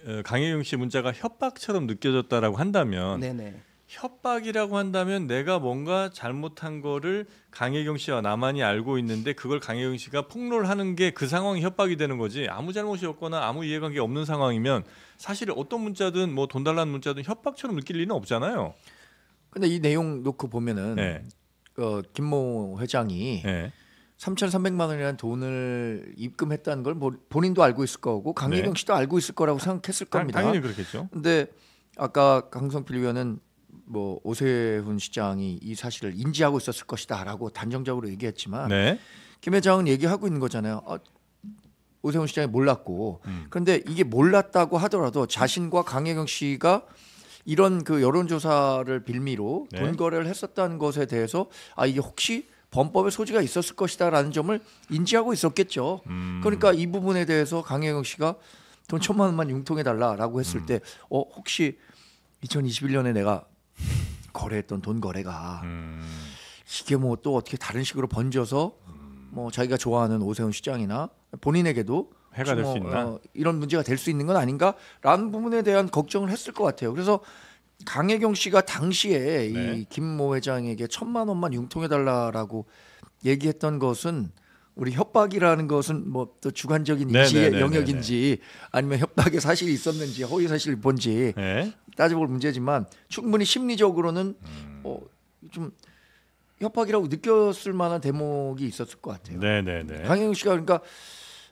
어, 강혜영 씨 문자가 협박처럼 느껴졌다라고 한다면 네네. 협박이라고 한다면 내가 뭔가 잘못한 거를 강혜경 씨와 나만이 알고 있는데 그걸 강혜경 씨가 폭로를 하는 게 그 상황이 협박이 되는 거지 아무 잘못이 없거나 아무 이해관계 없는 상황이면 사실 어떤 문자든 뭐 돈 달라는 문자든 협박처럼 느낄 리는 없잖아요. 근데 이 내용 놓고 보면은 네. 어, 김모 회장이 네. 3,300만 원이라는 돈을 입금했다는 걸 뭐 본인도 알고 있을 거고 강혜경 네. 씨도 알고 있을 거라고 생각했을 겁니다. 당, 연히 그렇겠죠. 근데 아까 강성필 위원은 뭐 오세훈 시장이 이 사실을 인지하고 있었을 것이다라고 단정적으로 얘기했지만 네. 김 회장은 얘기하고 있는 거잖아요. 어, 오세훈 시장이 몰랐고 음. 그런데 이게 몰랐다고 하더라도 자신과 강혜경 씨가 이런 그 여론조사를 빌미로 네. 돈 거래를 했었다는 것에 대해서 아 이게 혹시 범법의 소지가 있었을 것이다라는 점을 인지하고 있었겠죠. 음. 그러니까 이 부분에 대해서 강혜경 씨가 돈 천만 원만 융통해 달라라고 했을 음. 때, 어 혹시 2021년에 내가 거래했던 돈 거래가 음. 이게 뭐 또 어떻게 다른 식으로 번져서 뭐 자기가 좋아하는 오세훈 시장이나 본인에게도 해가 될수 뭐, 있나 어, 이런 문제가 될 수 있는 건 아닌가라는 부분에 대한 걱정을 했을 것 같아요. 그래서 강혜경 씨가 당시에 네. 이김 모 회장에게 천만 원만 융통해 달라라고 얘기했던 것은 우리 협박이라는 것은 뭐 또 주관적인 네, 인식의 네, 네, 영역인지 아니면 협박에 사실이 있었는지 허위 사실이 본지 네. 따져볼 문제지만 충분히 심리적으로는 음. 어좀 협박이라고 느꼈을 만한 대목이 있었을 것 같아요. 네네네. 강영욱 씨가 그러니까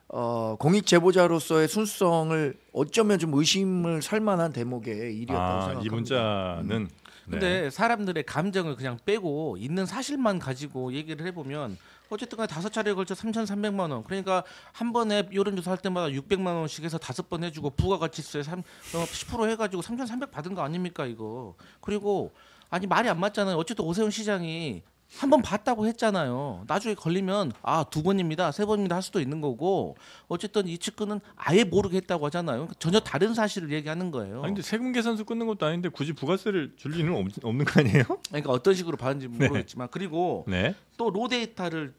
어, 공익 제보자로서의 순수성을 어쩌면 좀 의심을 살 만한 대목의 일이었다고 아, 생각합니다. 이 문자는 음. 네. 근데 사람들의 감정을 그냥 빼고 있는 사실만 가지고 얘기를 해보면 어쨌든 간에 다섯 차례에 걸쳐 3,300만 원. 그러니까 한 번에 여론조사 할 때마다 600만 원씩 해서 다섯 번 해주고 부가가치세 3, 10% 해가지고 3,300 받은 거 아닙니까 이거. 그리고 아니 말이 안 맞잖아요. 어쨌든 오세훈 시장이 한번 봤다고 했잖아요. 나중에 걸리면 아두 번입니다, 세 번입니다 할 수도 있는 거고 어쨌든 이 측근은 아예 모르겠다고 하잖아요. 전혀 다른 사실을 얘기하는 거예요. 아니 근데 세금 계산서 끊는 것도 아닌데 굳이 부가세를 줄 리는 없, 는거 아니에요? 그러니까 어떤 식으로 받는지 네. 모르겠지만 네. 그리고 네. 또 로데이터를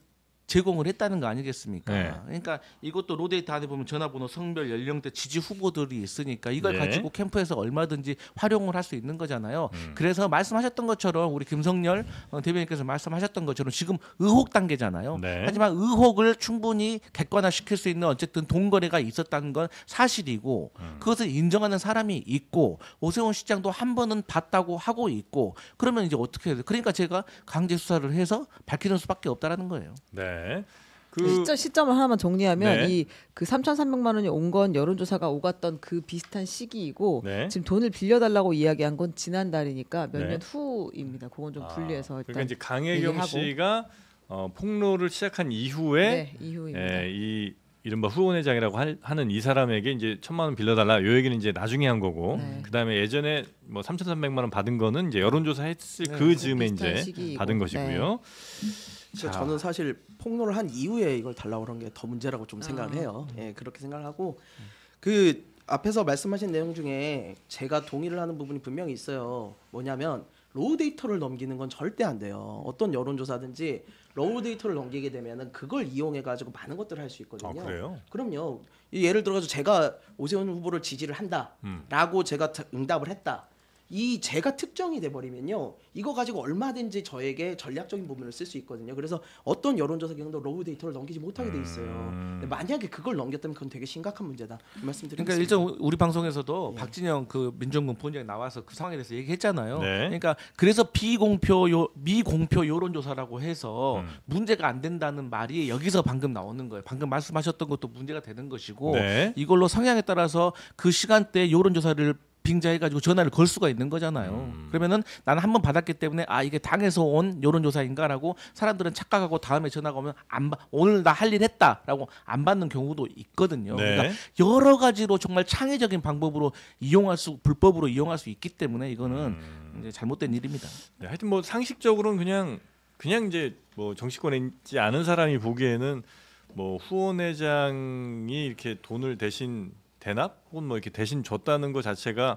제공을 했다는 거 아니겠습니까? 네. 그러니까 이것도 로데이터 안에 보면 전화번호, 성별, 연령대, 지지 후보들이 있으니까 이걸 네. 가지고 캠프에서 얼마든지 활용을 할 수 있는 거잖아요. 음. 그래서 말씀하셨던 것처럼 우리 김성열 어, 대변인께서 말씀하셨던 것처럼 지금 의혹 단계잖아요. 네. 하지만 의혹을 충분히 객관화시킬 수 있는 어쨌든 동거래가 있었다는 건 사실이고 음. 그것을 인정하는 사람이 있고 오세훈 시장도 한 번은 봤다고 하고 있고 그러면 이제 어떻게 해야 돼요? 그러니까 제가 강제 수사를 해서 밝히는 수밖에 없다라는 거예요. 네. 네. 그 시점, 시점을 하나만 정리하면 네. 이그 3,300만 원이 온 건 여론조사가 오갔던 그 비슷한 시기이고 네. 지금 돈을 빌려달라고 이야기한 건 지난달이니까 몇년 네. 후입니다. 그건 좀 아, 분리해서 아, 일단 그러니까 이제 강혜경 얘기하고. 씨가 어, 폭로를 시작한 이후에 네, 예, 이 이른바 후원회장이라고 할, 하는 이 사람에게 이제 천만 원 빌려달라 요 얘기는 이제 나중에 한 거고 네. 그다음에 예전에 뭐 삼천삼백만 원 받은 거는 이제 여론조사 했을 네, 그 즈음에 이제 시기이고. 받은 것이고요. 네. 자. 저는 사실 폭로를 한 이후에 이걸 달라고 그런 게더 문제라고 좀 생각을 해요. 아. 예, 그렇게 생각을 하고 음. 그 앞에서 말씀하신 내용 중에 제가 동의를 하는 부분이 분명히 있어요. 뭐냐면 로우 데이터를 넘기는 건 절대 안 돼요. 어떤 여론조사든지 로우 데이터를 넘기게 되면은 그걸 이용해 가지고 많은 것들을 할 수 있거든요. 아, 그래요? 그럼요. 예를 들어서 제가 오세훈 후보를 지지를 한다라고 음. 제가 응답을 했다. 이 제가 특정이 돼버리면요 이거 가지고 얼마든지 저에게 전략적인 부분을 쓸 수 있거든요 그래서 어떤 여론조사 경도 로우 데이터를 넘기지 못하게 돼 있어요 음. 만약에 그걸 넘겼다면 그건 되게 심각한 문제다 말씀드리겠습니다 그러니까 일단 우리 방송에서도 예. 박진영 그 민정군 본장이 나와서 그 상황에 대해서 얘기했잖아요 네. 그러니까 그래서 비공표 요, 미공표 여론조사라고 해서 음. 문제가 안 된다는 말이 여기서 방금 나오는 거예요 방금 말씀하셨던 것도 문제가 되는 것이고 네. 이걸로 성향에 따라서 그 시간대 여론조사를 빙자해가지고 전화를 걸 수가 있는 거잖아요. 음. 그러면은 나는 한 번 받았기 때문에 아 이게 당에서 온 여론조사인가라고 사람들은 착각하고 다음에 전화가 오면 안 받, 오늘 나 할 일 했다라고 안 받는 경우도 있거든요. 네. 그러니까 여러 가지로 정말 창의적인 방법으로 이용할 수 불법으로 이용할 수 있기 때문에 이거는 음. 이제 잘못된 일입니다. 네, 하여튼 뭐 상식적으로는 그냥 그냥 이제 뭐 정치권에 있지 않은 사람이 보기에는 뭐 후원회장이 이렇게 돈을 대신 대납 혹은 뭐 이렇게 대신 줬다는 것 자체가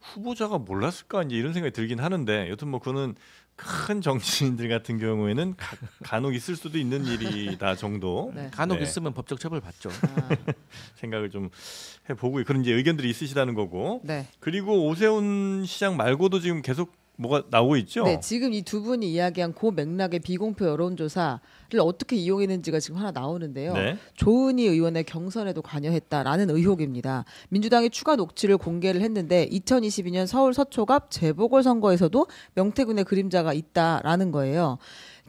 후보자가 몰랐을까 이제 이런 생각이 들긴 하는데 여튼 뭐 그는 큰 정치인들 같은 경우에는 가, 간혹 있을 수도 있는 일이다 정도. 네. 네. 간혹 네. 있으면 법적 처벌 받죠. 아. 생각을 좀 해보고 그런 이제 의견들이 있으시다는 거고. 네. 그리고 오세훈 시장 말고도 지금 계속 뭐가 나오고 있죠. 네, 지금 이 두 분이 이야기한 고 맥락의 비공표 여론조사를 어떻게 이용했는지가 지금 하나 나오는데요. 네. 조은희 의원의 경선에도 관여했다라는 의혹입니다. 민주당이 추가 녹취를 공개를 했는데 2022년 서울 서초갑 재보궐선거에서도 명태군의 그림자가 있다라는 거예요.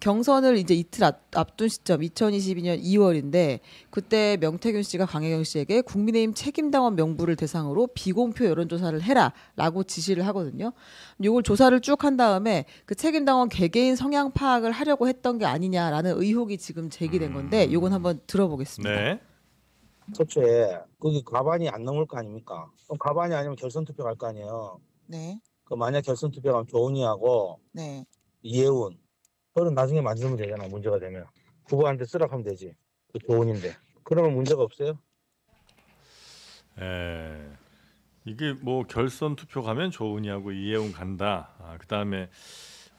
경선을 이제 이틀 앞, 둔 시점 2022년 2월인데 그때 명태균 씨가 강혜경 씨에게 국민의힘 책임당원 명부를 대상으로 비공표 여론조사를 해라라고 지시를 하거든요. 이걸 조사를 쭉 한 다음에 그 책임당원 개개인 성향 파악을 하려고 했던 게 아니냐라는 의혹이 지금 제기된 건데 이건 음. 한번 들어보겠습니다. 네. 첫째, 거기 과반이 안 넘을 거 아닙니까? 그럼 과반이 아니면 결선 투표 갈 거 아니에요. 네. 그 만약 결선 투표가면 조은희하고 네. 이혜훈 그거는 나중에 만들면 되잖아 문제가 되면 부부한테 쓰라고 하면 되지 그 조언인데 그러면 문제가 없어요 에 예. 이게 뭐 결선 투표 가면 좋으냐고 이해웅 간다 아, 그 다음에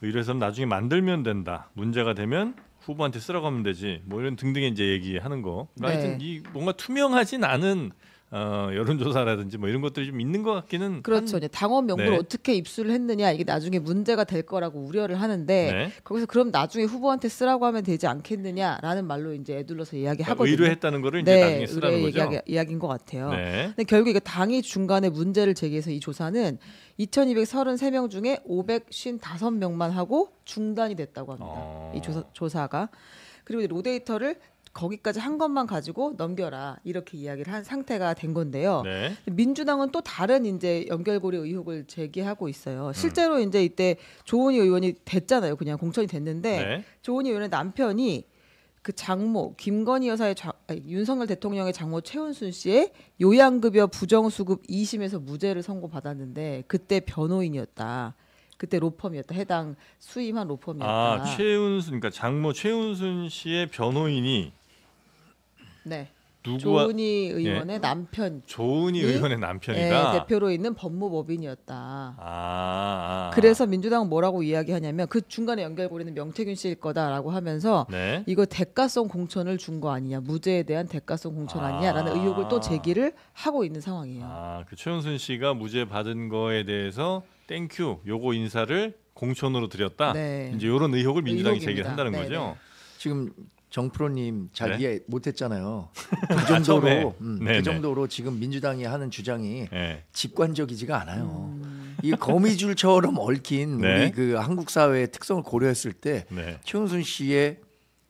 의뢰서는 나중에 만들면 된다 문제가 되면 후보한테 쓰라고 하면 되지 뭐 이런 등등의 이제 얘기하는 거 네. 하여튼 이 뭔가 투명하진 않은 어, 여론조사라든지 뭐 이런 것들이 좀 있는 것 같기는 그렇죠. 한... 당원 명부를 네. 어떻게 입수를 했느냐 이게 나중에 문제가 될 거라고 우려를 하는데 네. 거기서 그럼 나중에 후보한테 쓰라고 하면 되지 않겠느냐라는 말로 이제 애둘러서 이야기하거든요. 그러니까 의뢰했다는 거를 이제 네, 나중에 쓰라는 거죠. 이야기, 이야기인 것 같아요. 네. 근데 결국 이게 당이 중간에 문제를 제기해서 이 조사는 2,233명 중에 555명만 하고 중단이 됐다고 합니다. 어... 이 조사, 조사가 그리고 로데이터를 거기까지 한 것만 가지고 넘겨라 이렇게 이야기를 한 상태가 된 건데요. 네. 민주당은 또 다른 이제 연결고리 의혹을 제기하고 있어요. 음. 실제로 음. 이제 이때 조은희 의원이 됐잖아요. 그냥 공천이 됐는데 네. 조은희 의원의 남편이 그 장모 김건희 여사의 좌, 아니, 윤석열 대통령의 장모 최은순 씨의 요양급여 부정수급 2심에서 무죄를 선고받았는데 그때 변호인이었다. 그때 로펌이었다. 해당 수임한 로펌이었다. 아, 최은순 그러니까 장모 최은순 씨의 변호인이 네. 누구와 조은희 네. 의원의 예. 남편 조은희 의원의 남편이다 예, 대표로 있는 법무법인이었다. 아, 아, 아. 그래서 민주당은 뭐라고 이야기하냐면 그 중간에 연결고리는 명태균 씨일 거다라고 하면서 네. 이거 대가성 공천을 준 거 아니냐 무죄에 대한 대가성 공천 아. 니냐라는 의혹을 또 제기를 하고 있는 상황이에요. 아, 그 최은순 씨가 무죄 받은 거에 대해서 땡큐 요거 인사를 공천으로 드렸다. 네. 이제 이런 의혹을 민주당이 의혹입니다. 제기한다는 네, 거죠. 네. 지금 정프로님 자기에 네? 못했잖아요. 그 정도로 아, 음, 그 정도로 지금 민주당이 하는 주장이 네. 직관적이지가 않아요. 음. 이 거미줄처럼 얽힌 네? 우리 그 한국 사회의 특성을 고려했을 때 네. 최은순 씨의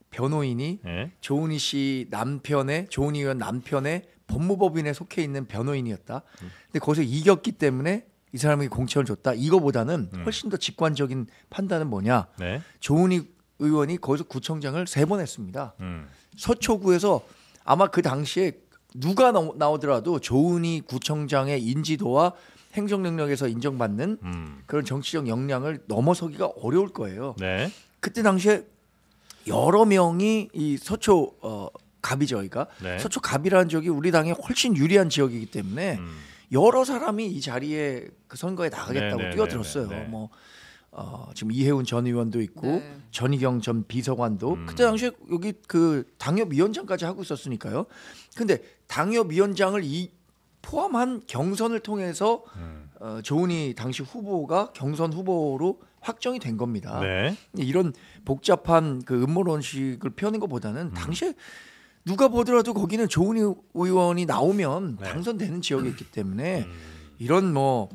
변호인이 예. 조은희 씨 남편의 조은희 의원 남편의 법무법인에 속해 있는 변호인이었다. 음. 근데 거기서 이겼기 때문에 이 사람에게 공천을 줬다. 이거보다는 음. 훨씬 더 직관적인 판단은 뭐냐? 네. 조은희 의원이 거기서 구청장을 세 번 했습니다. 음. 서초구에서 아마 그 당시에 누가 나오더라도 조은희 구청장의 인지도와 행정 능력에서 인정받는 음. 그런 정치적 역량을 넘어서기가 어려울 거예요. 네. 그때 당시에 여러 명이 이 서초 어, 갑이 저희가 네. 서초 갑이라는 지역이 우리 당에 훨씬 유리한 지역이기 때문에 음. 여러 사람이 이 자리에 그 선거에 나가겠다고 네, 네, 네 뛰어들었어요. 네, 뭐 어, 지금 이혜훈 전 의원도 있고 네. 전희경 전 비서관도 음. 그때 당시에 여기 그 당협위원장까지 하고 있었으니까요. 근데 당협위원장을 이 포함한 경선을 통해서 음. 어, 조은희 당시 후보가 경선 후보로 확정이 된 겁니다. 네. 이런 복잡한 그 음모론식을 펴는 것보다는 음. 당시에 누가 보더라도 거기는 조은희 의원이 나오면 네. 당선되는 지역이었기 때문에 음. 이런 뭐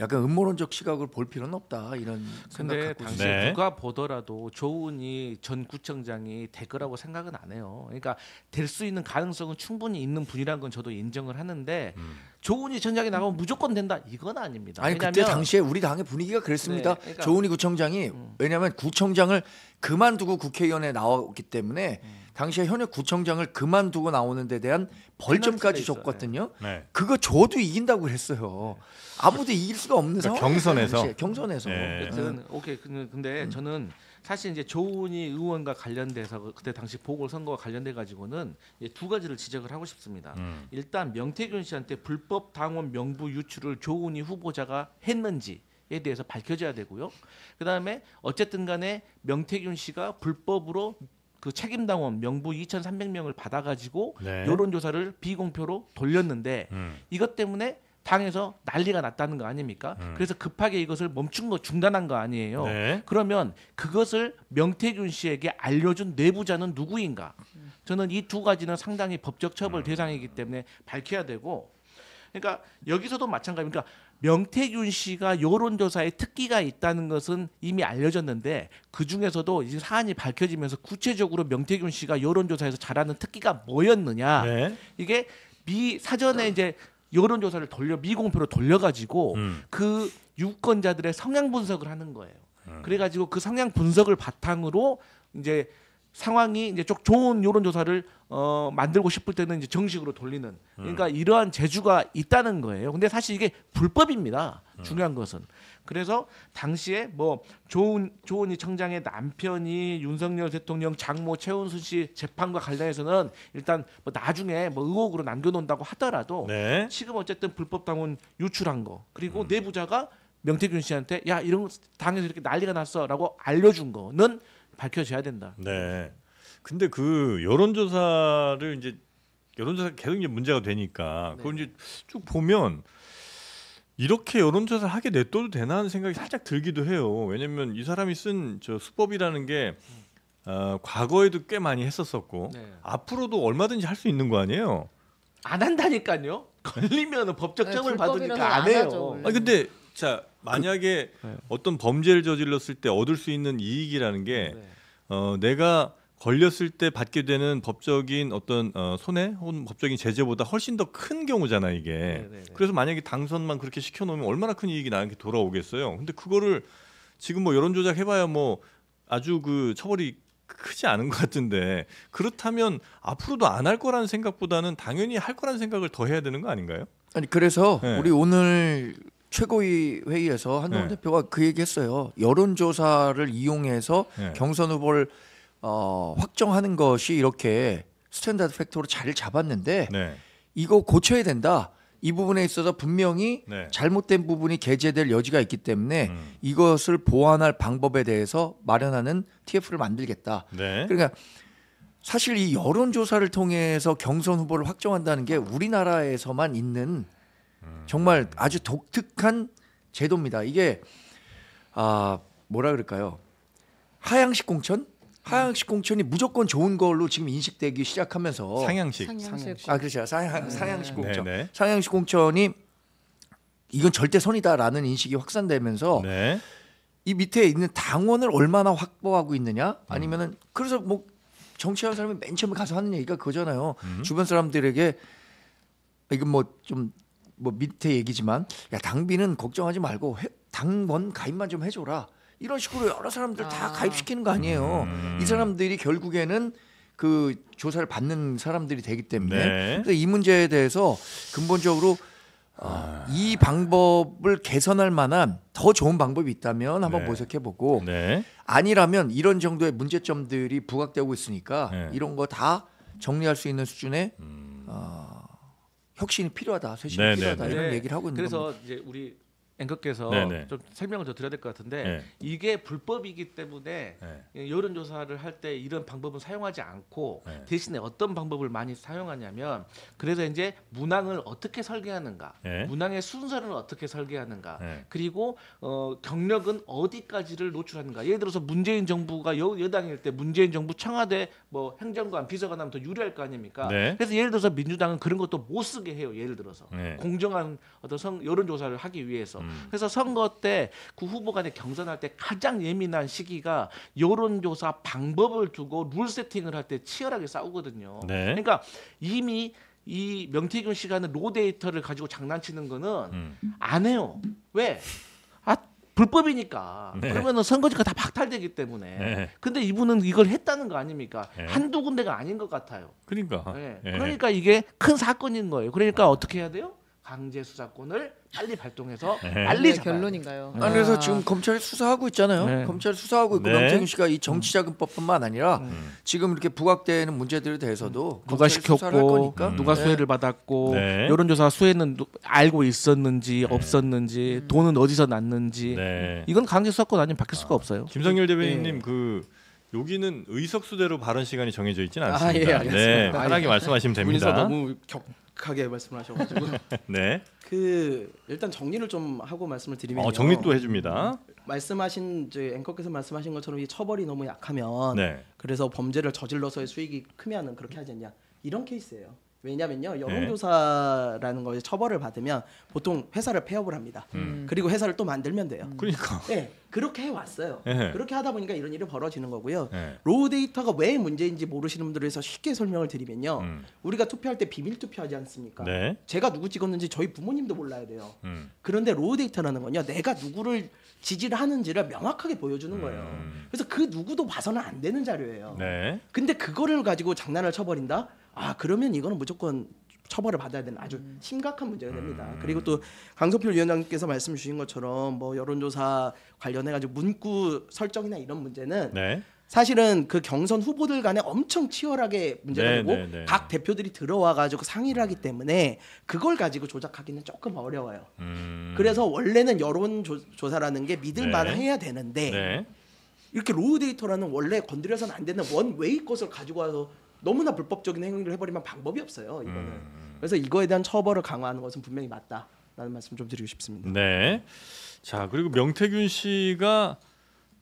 약간 음모론적 시각을 볼 필요는 없다 이런 생각 갖고 당시에 네. 누가 보더라도 조은이 전 구청장이 될 거라고 생각은 안 해요. 그러니까 될 수 있는 가능성은 충분히 있는 분이란 건 저도 인정을 하는데 음. 조은이 전장이 나가면 무조건 된다 이건 아닙니다. 아니 왜냐면, 그때 당시에 우리 당의 분위기가 그랬습니다. 네, 그러니까, 조은이 구청장이 음. 왜냐하면 구청장을 그만두고 국회의원에 나왔기 때문에 음. 당시에 현역 구청장을 그만두고 나오는 데 대한 벌점까지 줬거든요. 네. 네. 그거 저도 이긴다고 그랬어요. 아무도 이길 수가 없는 그러니까 상황. 경선에서 경선에서. 네. 오케이 근데 음. 저는 사실 이제 조은희 의원과 관련돼서 그때 당시 보궐선거와 관련돼 가지고는 두 가지를 지적을 하고 싶습니다. 음. 일단 명태균 씨한테 불법 당원 명부 유출을 조은희 후보자가 했는지 에 대해서 밝혀져야 되고요. 그다음에 어쨌든 간에 명태균 씨가 불법으로 그 책임 당원 명부 2,300명을 받아가지고 네. 여론조사를 비공표로 돌렸는데 음. 이것 때문에 당에서 난리가 났다는 거 아닙니까? 음. 그래서 급하게 이것을 멈춘 거 중단한 거 아니에요. 네. 그러면 그것을 명태균 씨에게 알려준 내부자는 누구인가? 저는 이 두 가지는 상당히 법적 처벌 음. 대상이기 때문에 밝혀야 되고 그러니까 여기서도 마찬가지입니다. 그러니까 명태균 씨가 여론조사에 특기가 있다는 것은 이미 알려졌는데 그 중에서도 이제 사안이 밝혀지면서 구체적으로 명태균 씨가 여론조사에서 잘하는 특기가 뭐였느냐 네. 이게 미 사전에 이제 여론조사를 돌려 미공표로 돌려가지고 음. 그 유권자들의 성향 분석을 하는 거예요. 음. 그래가지고 그 성향 분석을 바탕으로 이제 상황이 이제 쪽 좋은 여론조사를 어, 만들고 싶을 때는 이제 정식으로 돌리는 그러니까 음. 이러한 재주가 있다는 거예요. 근데 사실 이게 불법입니다. 음. 중요한 것은 그래서 당시에 뭐 조은 조은희 청장의 남편이 윤석열 대통령 장모 최은순 씨 재판과 관련해서는 일단 뭐 나중에 뭐 의혹으로 남겨놓는다고 하더라도 네. 지금 어쨌든 불법 당원 유출한 거 그리고 음. 내부자가 명태균 씨한테 야 이런 당에서 이렇게 난리가 났어라고 알려준 거는 밝혀져야 된다. 네. 근데 그 여론조사를 이제 여론조사 계속 이제 문제가 되니까 그걸 네. 이제 쭉 보면 이렇게 여론조사를 하게 냅둬도 되나 하는 생각이 살짝 들기도 해요. 왜냐하면 이 사람이 쓴 저 수법이라는 게 어, 과거에도 꽤 많이 했었었고 네. 앞으로도 얼마든지 할 수 있는 거 아니에요. 안 한다니까요. 걸리면 법적 네, 처벌 받으니까 안, 해요. 아 근데 자 만약에 그, 네. 어떤 범죄를 저질렀을 때 얻을 수 있는 이익이라는 게 네. 어, 내가 걸렸을 때 받게 되는 법적인 어떤 어, 손해 혹은 법적인 제재보다 훨씬 더 큰 경우잖아 이게. 네네네. 네, 네. 그래서 만약에 당선만 그렇게 시켜놓으면 얼마나 큰 이익이 나한테 돌아오겠어요. 근데 그거를 지금 뭐 여론조작 해봐야 뭐 아주 그 처벌이 크지 않은 것 같은데 그렇다면 앞으로도 안 할 거라는 생각보다는 당연히 할 거라는 생각을 더 해야 되는 거 아닌가요? 아니 그래서 네. 우리 오늘 최고위 회의에서 한동훈 네. 대표가 그 얘기했어요. 여론조사를 이용해서 네. 경선 후보를 어, 확정하는 것이 이렇게 스탠다드 팩토로 자리를 잡았는데 네. 이거 고쳐야 된다. 이 부분에 있어서 분명히 네. 잘못된 부분이 게재될 여지가 있기 때문에 음. 이것을 보완할 방법에 대해서 마련하는 TF를 만들겠다. 네. 그러니까 사실 이 여론조사를 통해서 경선 후보를 확정한다는 게 우리나라에서만 있는 음. 정말 아주 독특한 제도입니다. 이게 아 뭐라 그럴까요? 하향식 공천? 하향식 공천이 무조건 좋은 걸로 지금 인식되기 시작하면서 상향식 상향식 아 그렇죠 상향 네. 상향식 공천 네네. 상향식 공천이 이건 절대 선이다라는 인식이 확산되면서 네. 이 밑에 있는 당원을 얼마나 확보하고 있느냐 음. 아니면은 그래서 뭐 정치하는 사람이 맨 처음에 가서 하는 얘기가 그거잖아요 음. 주변 사람들에게 이건 뭐좀뭐 뭐 밑에 얘기지만 야 당비는 걱정하지 말고 회, 당원 가입만 좀 해줘라 이런 식으로 여러 사람들 아. 다 가입시키는 거 아니에요. 음. 이 사람들이 결국에는 그 조사를 받는 사람들이 되기 때문에 네. 그래서 이 문제에 대해서 근본적으로 아. 이 방법을 개선할 만한 더 좋은 방법이 있다면 한번 네. 모색해보고 네. 아니라면 이런 정도의 문제점들이 부각되고 있으니까 네. 이런 거 다 정리할 수 있는 수준의 음. 어, 혁신이 필요하다, 쇄신이 네, 네, 필요하다 네. 이런 얘기를 하고 있는 그래서 건... 이제 우리 앵커께서 네네. 좀 설명을 더 드려야 될 것 같은데 네. 이게 불법이기 때문에 네. 예. 예, 여론 조사를 할 때 이런 방법은 사용하지 않고 네. 대신에 어떤 방법을 많이 사용하냐면 그래서 이제 문항을 어떻게 설계하는가, 문항의 순서를 어떻게 설계하는가, 그리고 어, 경력은 어디까지를 노출하는가. 예를 들어서 문재인 정부가 여, 여당일 때 문재인 정부 청와대 뭐 행정관 비서관 하면 더 유리할 거 아닙니까? 네. 그래서 예를 들어서 민주당은 그런 것도 못 쓰게 해요. 예를 들어서 공정한 어떤 성, 여론 조사를 하기 위해서. 음. 그래서 선거 때 그 후보 간에 경선할 때 가장 예민한 시기가 여론조사 방법을 두고 룰 세팅을 할 때 치열하게 싸우거든요. 네. 그러니까 이미 이 명태균 시간는 로데이터를 가지고 장난치는 거는 음. 안 해요. 왜? 아 불법이니까 네. 그러면은 선거지가 다 박탈되기 때문에 네. 근데 이분은 이걸 했다는 거 아닙니까 네. 한두 군데가 아닌 것 같아요 그러니까 네. 예. 그러니까 이게 큰 사건인 거예요 그러니까 아. 어떻게 해야 돼요 강제 수사권을 빨리 발동해서 네. 빨리 잡 결론인가요? 아, 그래서 지금 검찰이 수사하고 있잖아요. 네. 검찰 수사하고 있고 네. 명태균 씨가 이 음. 정치자금법뿐만 아니라 음. 지금 이렇게 부각되는 문제들에 대해서도 음. 누가 시켰고 음. 누가 네. 수혜를 받았고 네. 여론조사 수혜는 알고 있었는지 네. 없었는지 음. 돈은 어디서 났는지 이건 강제 수사권 아니면 바뀔 아. 수가 없어요. 김성열 대변인님 그 여기는 의석수대로 발언 시간이 정해져 있지는 아, 않습니다. 아, 예, 네, 편하게 말씀하시면 됩니다. 너무 격, 정확하게 말씀을 하셔가지고 네. 그 일단 정리를 좀 하고 말씀을 드리면 어, 정리 또 해줍니다. 말씀하신 이제 앵커께서 말씀하신 것처럼 이 처벌이 너무 약하면 네. 그래서 범죄를 저질러서의 수익이 크면은 그렇게 하지 않냐 이런 케이스예요. 왜냐면요 네. 여론조사라는 네. 거에 처벌을 받으면 보통 회사를 폐업을 합니다. 음. 음. 그리고 회사를 또 만들면 돼요. 그러니까. 네, 그렇게 해 왔어요. 네. 예. 그렇게 하다 보니까 이런 일이 벌어지는 거고요. 네. 로우 데이터가 왜 문제인지 모르시는 분들을 위해서 쉽게 설명을 드리면요. 음. 우리가 투표할 때 비밀 투표하지 않습니까? 네. 제가 누구 찍었는지 저희 부모님도 몰라야 돼요. 음. 그런데 로우 데이터라는 건요, 내가 누구를 지지를 하는지를 명확하게 보여주는 거예요. 음. 그래서 그 누구도 봐서는 안 되는 자료예요. 네. 근데 그거를 가지고 장난을 쳐버린다? 아 그러면 이거는 무조건 처벌을 받아야 되는 아주 음. 심각한 문제가 됩니다. 음. 그리고 또 강성필 위원장님께서 말씀 주신 것처럼 뭐 여론조사 관련해 가지고 문구 설정이나 이런 문제는 네. 사실은 그 경선 후보들 간에 엄청 치열하게 문제가 네, 되고 네, 네. 각 대표들이 들어와 가지고 상의를 하기 때문에 그걸 가지고 조작하기는 조금 어려워요. 음. 그래서 원래는 여론 조, 사라는게 믿을 만해야 네. 되는데 네. 이렇게 로우 데이터라는 원래 건드려서는 안 되는 원웨이 것을 가지고 와서 너무나 불법적인 행위를 해버리면 방법이 없어요. 이거는 음, 음. 그래서 이거에 대한 처벌을 강화하는 것은 분명히 맞다라는 말씀 좀 드리고 싶습니다. 네. 자 그리고 명태균 씨가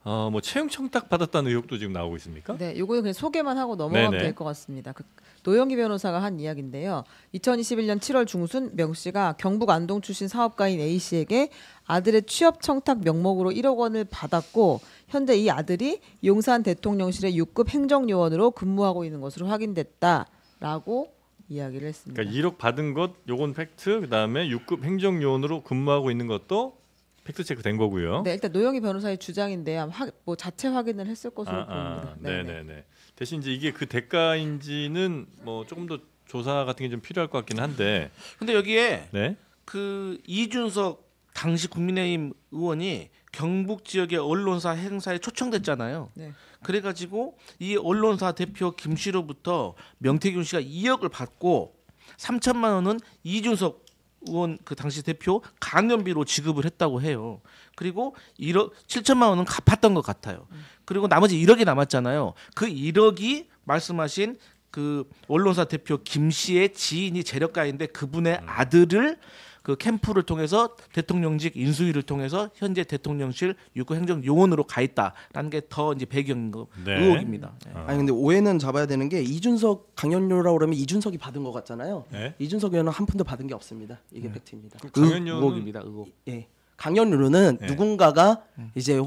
어뭐 채용 청탁 받았다는 의혹도 지금 나오고 있습니까? 네, 요거는 그냥 소개만 하고 넘어가면 될것 같습니다. 그, 노영기 변호사가 한 이야기인데요. 2021년 7월 중순 명 씨가 경북 안동 출신 사업가인 A 씨에게 아들의 취업 청탁 명목으로 1억 원을 받았고 현재 이 아들이 용산 대통령실의 6급 행정요원으로 근무하고 있는 것으로 확인됐다라고 이야기를 했습니다. 그러니까 1억 받은 것 요건 팩트 그다음에 6급 행정요원으로 근무하고 있는 것도 팩트 체크 된 거고요. 네, 일단 노영희 변호사의 주장인데 뭐 자체 확인을 했을 것으로 아, 아 보입니다. 아, 네, 네, 네. 네, 네. 대신 이제 이게 그 대가인지는 뭐 조금 더 조사 같은 게 좀 필요할 것같기는 한데. 근데 여기에 네? 그 이준석 당시 국민의힘 의원이 경북 지역의 언론사 행사에 초청됐잖아요. 네. 그래가지고 이 언론사 대표 김 씨로부터 명태균 씨가 2억을 받고 3천만 원은 이준석 의원 그 당시 대표 강연비로 지급을 했다고 해요. 그리고 1억 7천만 원은 갚았던 것 같아요. 음. 그리고 나머지 1억이 남았잖아요. 그 1억이 말씀하신 그 언론사 대표 김 씨의 지인이 재력가인데 그분의 음. 아들을 그 캠프를 통해서 대통령직 인수위를 통해서 현재 대통령실 육고 행정 요원으로 가 있다라는 게 더 이제 배경 네. 의혹입니다. 네. 아. 니 근데 오해는 잡아야 되는 게 이준석 강연료라고 그러면 이준석이 받은 것 같잖아요. 네? 이준석 의원은 한 푼도 받은 게 없습니다. 이게 네. 팩트입니다. 강연료는... 의혹입니다. 의혹. 예. 강연료는 네. 누군가가 음. 이제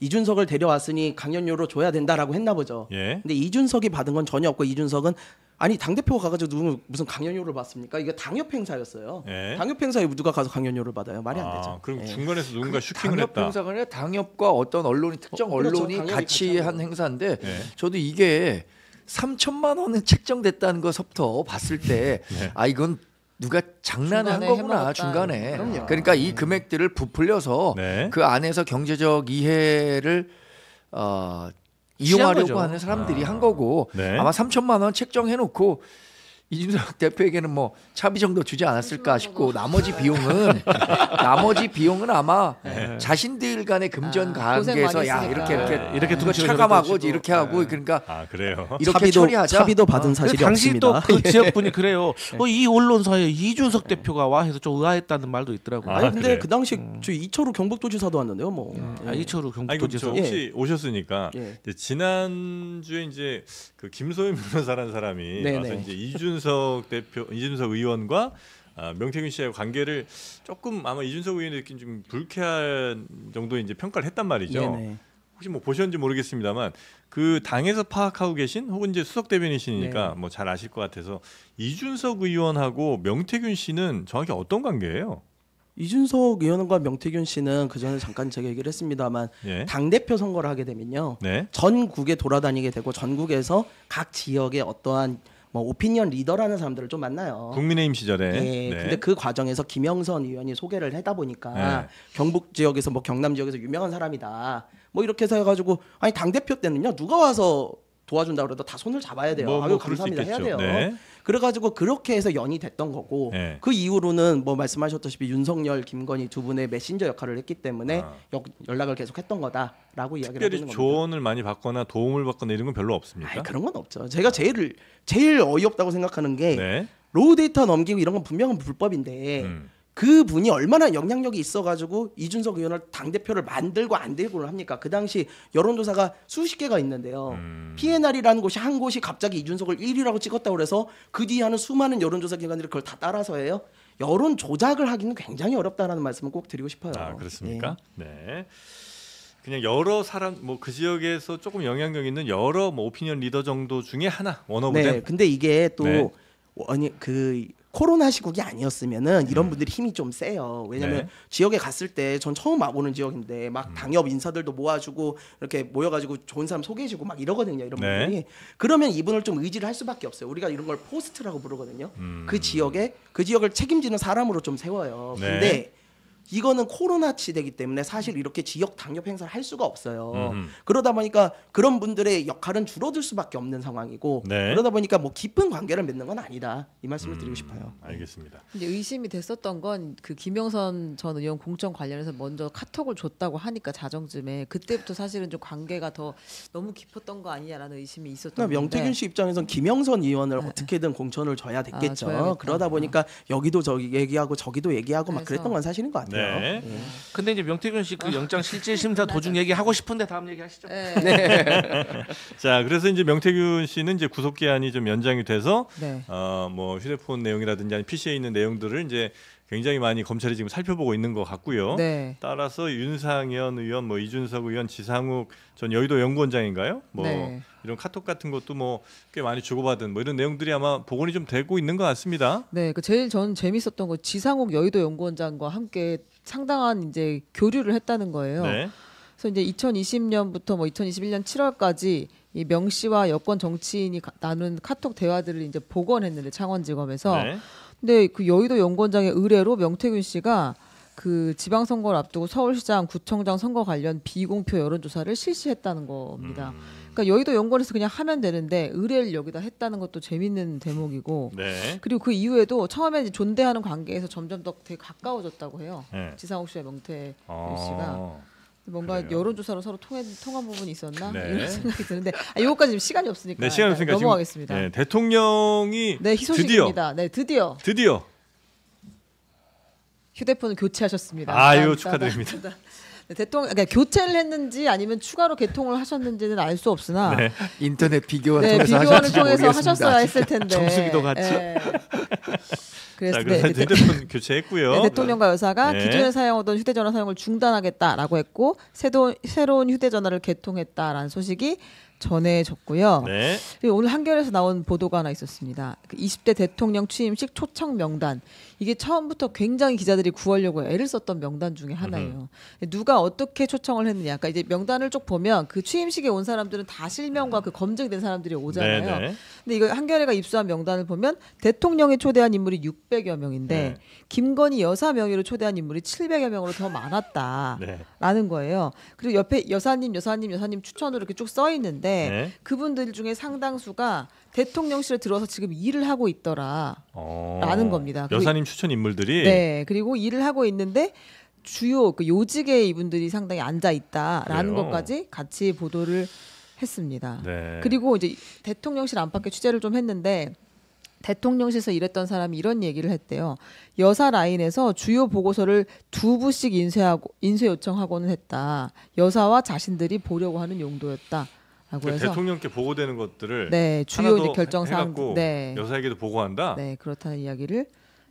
이준석을 데려왔으니 강연료로 줘야 된다라고 했나 보죠. 예. 근데 이준석이 받은 건 전혀 없고 이준석은 아니 당 대표가 가가지고 누구 무슨 강연료를 받습니까? 이게 당협 행사였어요. 예. 당협 행사에 누가 가서 강연료를 받아요? 말이 안 아, 되죠. 그럼 예. 중간에서 누군가 그 슈킹을 했다. 당협 행사가 아니라 당협과 어떤 언론이 특정 어, 그렇죠. 언론이 같이 그렇죠. 한 행사인데 예. 저도 이게 3천만 원은 책정됐다는 것부터 봤을 때아 네. 이건 누가 장난을 한 거구나 해먹었다. 중간에 그럼요. 그러니까 이 음. 금액들을 부풀려서 네. 그 안에서 경제적 이해를 어, 이용하려고 하는 사람들이 아. 한 거고 네. 아마 3천만 원 책정해놓고 이준석 대표에게는 뭐 차비 정도 주지 않았을까 싶고 나머지 비용은 나머지 비용은 아마 네. 자신들 간의 금전 아, 관계에서 야 이렇게 이렇게 아, 이렇게 누가 차감하고 이렇게 하고 네. 그러니까 아, 그래요. 이렇게 차비도, 처리하자. 차비도 받은 어. 사실이 당시 또그 지역분이 그래요. 네. 어, 이 언론사에 이준석 대표가 와 해서 좀 의아했다는 말도 있더라고요. 아니, 아, 근데 그래그 당시 음. 저 이철우 경북도지사도 왔는데요. 뭐 음. 예. 아, 이철우 경북도지사 예. 혹시 예. 오셨으니까 예. 지난 주에 이제 그 김소연 변호사라는 사람이 와서 이제 이준 이준석 대표 이준석 의원과 아, 명태균 씨의 관계를 조금 아마 이준석 의원이 느낀 좀 불쾌한 정도의 이제 평가를 했단 말이죠. 네네. 혹시 뭐 보셨는지 모르겠습니다만 그 당에서 파악하고 계신 혹은 이제 수석 대변인이시니까 네. 뭐잘 아실 것 같아서 이준석 의원하고 명태균 씨는 정확히 어떤 관계예요? 이준석 의원과 명태균 씨는 그 전에 잠깐 제가 얘기를 했습니다만 예. 당 대표 선거를 하게 되면요 네. 전국에 돌아다니게 되고 전국에서 각 지역의 어떠한 뭐 오피니언 리더라는 사람들을 좀 만나요. 국민의힘 시절에. 예. 네. 근데 그 과정에서 김영선 의원이 소개를 하다 보니까 네. 경북 지역에서 뭐 경남 지역에서 유명한 사람이다. 뭐 이렇게 해서 해가지고 아니 당 대표 때는요 누가 와서 도와준다 그래도 다 손을 잡아야 돼요. 뭐, 뭐 아유 감사합니다 해야 돼요. 네. 그래가지고 그렇게 해서 연이 됐던 거고 네. 그 이후로는 뭐 말씀하셨다시피 윤석열, 김건희 두 분의 메신저 역할을 했기 때문에 아. 역, 연락을 계속 했던 거다라고 이야기를 하는 겁니다. 조언을 많이 받거나 도움을 받거나 이런 건 별로 없습니까? 아이, 그런 건 없죠. 제가 제일 제일 어이없다고 생각하는 게 네. 로우 데이터 넘기고 이런 건 분명한 불법인데. 음. 그분이 얼마나 영향력이 있어가지고 이준석 의원을 당 대표를 만들고 안 되고를 합니까? 그 당시 여론조사가 수십 개가 있는데요. 음. PNR이라는 곳이 한 곳이 갑자기 이준석을 1위라고 찍었다 고 그래서 그 뒤에 하는 수많은 여론조사 기관들이 그걸 다 따라서 해요. 여론 조작을 하기는 굉장히 어렵다라는 말씀을 꼭 드리고 싶어요. 아 예. 그렇습니까? 네. 네. 그냥 여러 사람 뭐 그 지역에서 조금 영향력 있는 여러 뭐 오피니언 리더 정도 중에 하나 원어브젠. 네. 근데 이게 또 네. 아니 그 코로나 시국이 아니었으면은 이런 음. 분들이 힘이 좀 세요. 왜냐면 네. 지역에 갔을 때 전 처음 와보는 지역인데 막 음. 당협 인사들도 모아주고 이렇게 모여가지고 좋은 사람 소개해주고 막 이러거든요. 이런 네. 분들이 그러면 이분을 좀 의지를 할 수밖에 없어요. 우리가 이런 걸 포스트라고 부르거든요. 그 음. 그 지역에 그 지역을 책임지는 사람으로 좀 세워요. 네. 근데 이거는 코로나 치대기 때문에 사실 이렇게 지역 당협 행사를 할 수가 없어요. 음. 그러다 보니까 그런 분들의 역할은 줄어들 수밖에 없는 상황이고 네. 그러다 보니까 뭐 깊은 관계를 맺는 건 아니다 이 말씀을 음. 드리고 싶어요. 알겠습니다. 근데 의심이 됐었던 건 그 김영선 전 의원 공천 관련해서 먼저 카톡을 줬다고 하니까 자정쯤에 그때부터 사실은 좀 관계가 더 너무 깊었던 거 아니냐라는 의심이 있었던. 그러니까 명태균 씨 입장에선 김영선 의원을 네. 어떻게든 공천을 줘야 됐겠죠. 아, 그러다 보니까 여기도 저기 얘기하고 저기도 얘기하고 막 그랬던 건 사실인 것 같아요. 있 네. 네. 음. 근데 이제 명태균 씨 그 영장 실질 심사 도중 얘기 하고 싶은데 다음 얘기 하시죠. 네. 네. 네. 자, 그래서 이제 명태균 씨는 이제 구속 기한이 좀 연장이 돼서 네. 어, 뭐 휴대폰 내용이라든지 아니 PC에 있는 내용들을 이제 굉장히 많이 검찰이 지금 살펴보고 있는 것 같고요. 네. 따라서 윤상현 의원, 뭐 이준석 의원, 지상욱 전 여의도 연구원장인가요? 뭐 네. 이런 카톡 같은 것도 뭐 꽤 많이 주고받은 뭐 이런 내용들이 아마 복원이 좀 되고 있는 것 같습니다. 네, 그 제일 전 재밌었던 거 지상욱 여의도 연구원장과 함께 상당한 이제 교류를 했다는 거예요. 네. 그래서 이제 2020년부터 뭐 2021년 7월까지 이명 씨와 여권 정치인이 나눈 카톡 대화들을 이제 복원했는데 창원지검에서. 네. 근데 그 여의도 연구원장의 의뢰로 명태균 씨가 그 지방선거를 앞두고 서울시장, 구청장 선거 관련 비공표 여론조사를 실시했다는 겁니다. 음. 그러니까 여의도 연구원에서 그냥 하면 되는데 의뢰를 여기다 했다는 것도 재밌는 대목이고 네. 그리고 그 이후에도 처음에 이제 존대하는 관계에서 점점 더 되게 가까워졌다고 해요. 네. 지상욱 씨와 명태 아~ 씨가. 뭔가 그래요. 여론조사로 서로 통해, 통한 부분이 있었나 네. 이런 생각이 드는데 아, 이거까지 지금 시간이 없으니까, 네, 시간 없으니까 넘어가겠습니다. 지금, 네, 대통령이 네, 희소식입니다. 드디어, 네, 드디어 드디어 휴대폰을 교체하셨습니다. 아유 축하드립니다. 대통령 그러니까 교체를 했는지 아니면 추가로 개통을 하셨는지는 알 수 없으나 네, 인터넷 비교를 네, 통해서 비교를 통해서 하셨어야 했을 텐데 정수기도 같이 네. 그래서, 자, 네, 네, 네, 대통령 교체했고요. 네, 대통령과 여사가 네. 기존에 사용하던 휴대전화 사용을 중단하겠다라고 했고 새도, 새로운 휴대전화를 개통했다라는 소식이 전해졌고요. 네. 오늘 한겨레에서 나온 보도가 하나 있었습니다. 그 20대 대통령 취임식 초청 명단 이게 처음부터 굉장히 기자들이 구하려고 애를 썼던 명단 중에 하나예요. 으 누가 어떻게 초청을 했느냐. 그러니까 이제 명단을 쭉 보면 그 취임식에 온 사람들은 다 실명과 그 검증된 사람들이 오잖아요. 네네. 근데 이거 한겨레가 입수한 명단을 보면 대통령이 초대한 인물이 600여 명인데 네. 김건희 여사 명의로 초대한 인물이 700여 명으로 더 네. 많았다라는 네. 거예요. 그리고 옆에 여사님, 여사님, 여사님 추천으로 이렇게 쭉 써 있는데 네. 그분들 중에 상당수가 대통령실에 들어서 지금 일을 하고 있더라라는 어, 겁니다. 여사님 그 추천 인물들이 네 그리고 일을 하고 있는데 주요 그 요직에 이분들이 상당히 앉아 있다라는 그래요? 것까지 같이 보도를 했습니다. 네. 그리고 이제 대통령실 안팎의 취재를 좀 했는데 대통령실에서 일했던 사람이 이런 얘기를 했대요. 여사 라인에서 주요 보고서를 두 부씩 인쇄하고 인쇄 요청하고는 했다. 여사와 자신들이 보려고 하는 용도였다. 하고 그 해서 대통령께 보고되는 것들을 네 주요 이제 결정 사항 네. 여사에게도 보고한다. 네 그렇다는 이야기를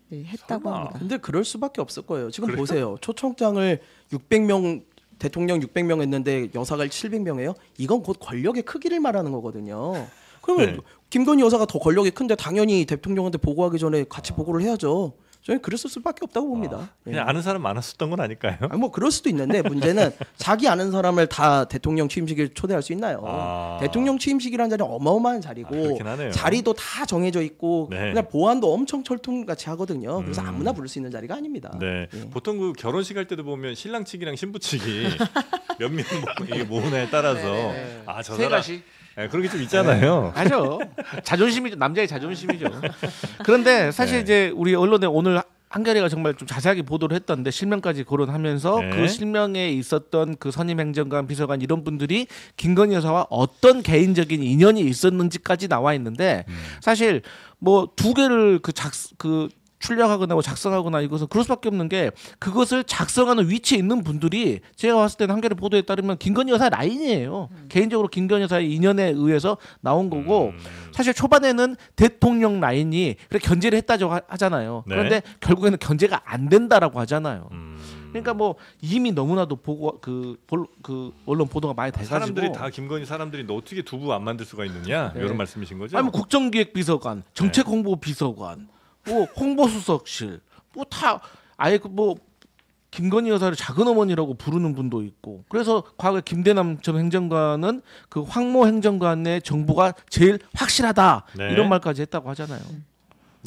네, 했다고 설마. 합니다. 근데 그럴 수밖에 없을 거예요. 지금 그래요? 보세요. 초청장을 600명 대통령 600명 했는데 여사가 700명이에요. 이건 곧 권력의 크기를 말하는 거거든요. 그러면 네. 김건희 여사가 더 권력이 큰데 당연히 대통령한테 보고하기 전에 같이 보고를 해야죠. 저는 그랬을 수밖에 없다고 봅니다. 아, 예. 그냥 예. 아는 사람 많았었던 건 아닐까요? 아, 뭐 그럴 수도 있는데 문제는 자기 아는 사람을 다 대통령 취임식에 초대할 수 있나요? 아. 대통령 취임식이라는 자리는 어마어마한 자리고 아, 자리도 다 정해져 있고 네. 그냥 보안도 엄청 철통같이 하거든요. 그래서 음. 아무나 부를 수 있는 자리가 아닙니다. 네. 예. 보통 그 결혼식 할 때도 보면 신랑 측이랑 신부 측이 몇명 모으냐에 따라서 네, 네, 네. 아저 사람 네, 그런 게 좀 있잖아요. 네. 예. 아죠. 자존심이죠. 남자의 자존심이죠. 그런데 사실 네. 이제 우리 언론에 오늘 한겨레가 정말 좀 자세하게 보도를 했던데 실명까지 거론하면서 네. 그 실명에 있었던 그 선임 행정관 비서관 이런 분들이 김건희 여사와 어떤 개인적인 인연이 있었는지까지 나와 있는데 음. 사실 뭐 두 개를 그작그 출력하거나 뭐 작성하거나 이것은 그럴 수밖에 없는 게 그것을 작성하는 위치에 있는 분들이 제가 봤을 때는 한겨레 보도에 따르면 김건희 여사 라인이에요. 음. 개인적으로 김건희 여사의 인연에 의해서 나온 거고 음. 사실 초반에는 대통령 라인이 그래 견제를 했다고 하잖아요. 네. 그런데 결국에는 견제가 안 된다라고 하잖아요. 음. 그러니까 뭐 이미 너무나도 보고 그, 볼, 그 언론 보도가 많이 돼가지고 사람들이 다 김건희 사람들이 너 어떻게 두부 안 만들 수가 있느냐 네. 이런 말씀이신 거죠? 아니 뭐 국정기획비서관, 정책홍보비서관, 뭐 홍보수석실 뭐다 아예 그 뭐 김건희 여사를 작은 어머니라고 부르는 분도 있고 그래서 과거에 김대남 전 행정관은 그 황모 행정관의 정보가 제일 확실하다 네. 이런 말까지 했다고 하잖아요. 음.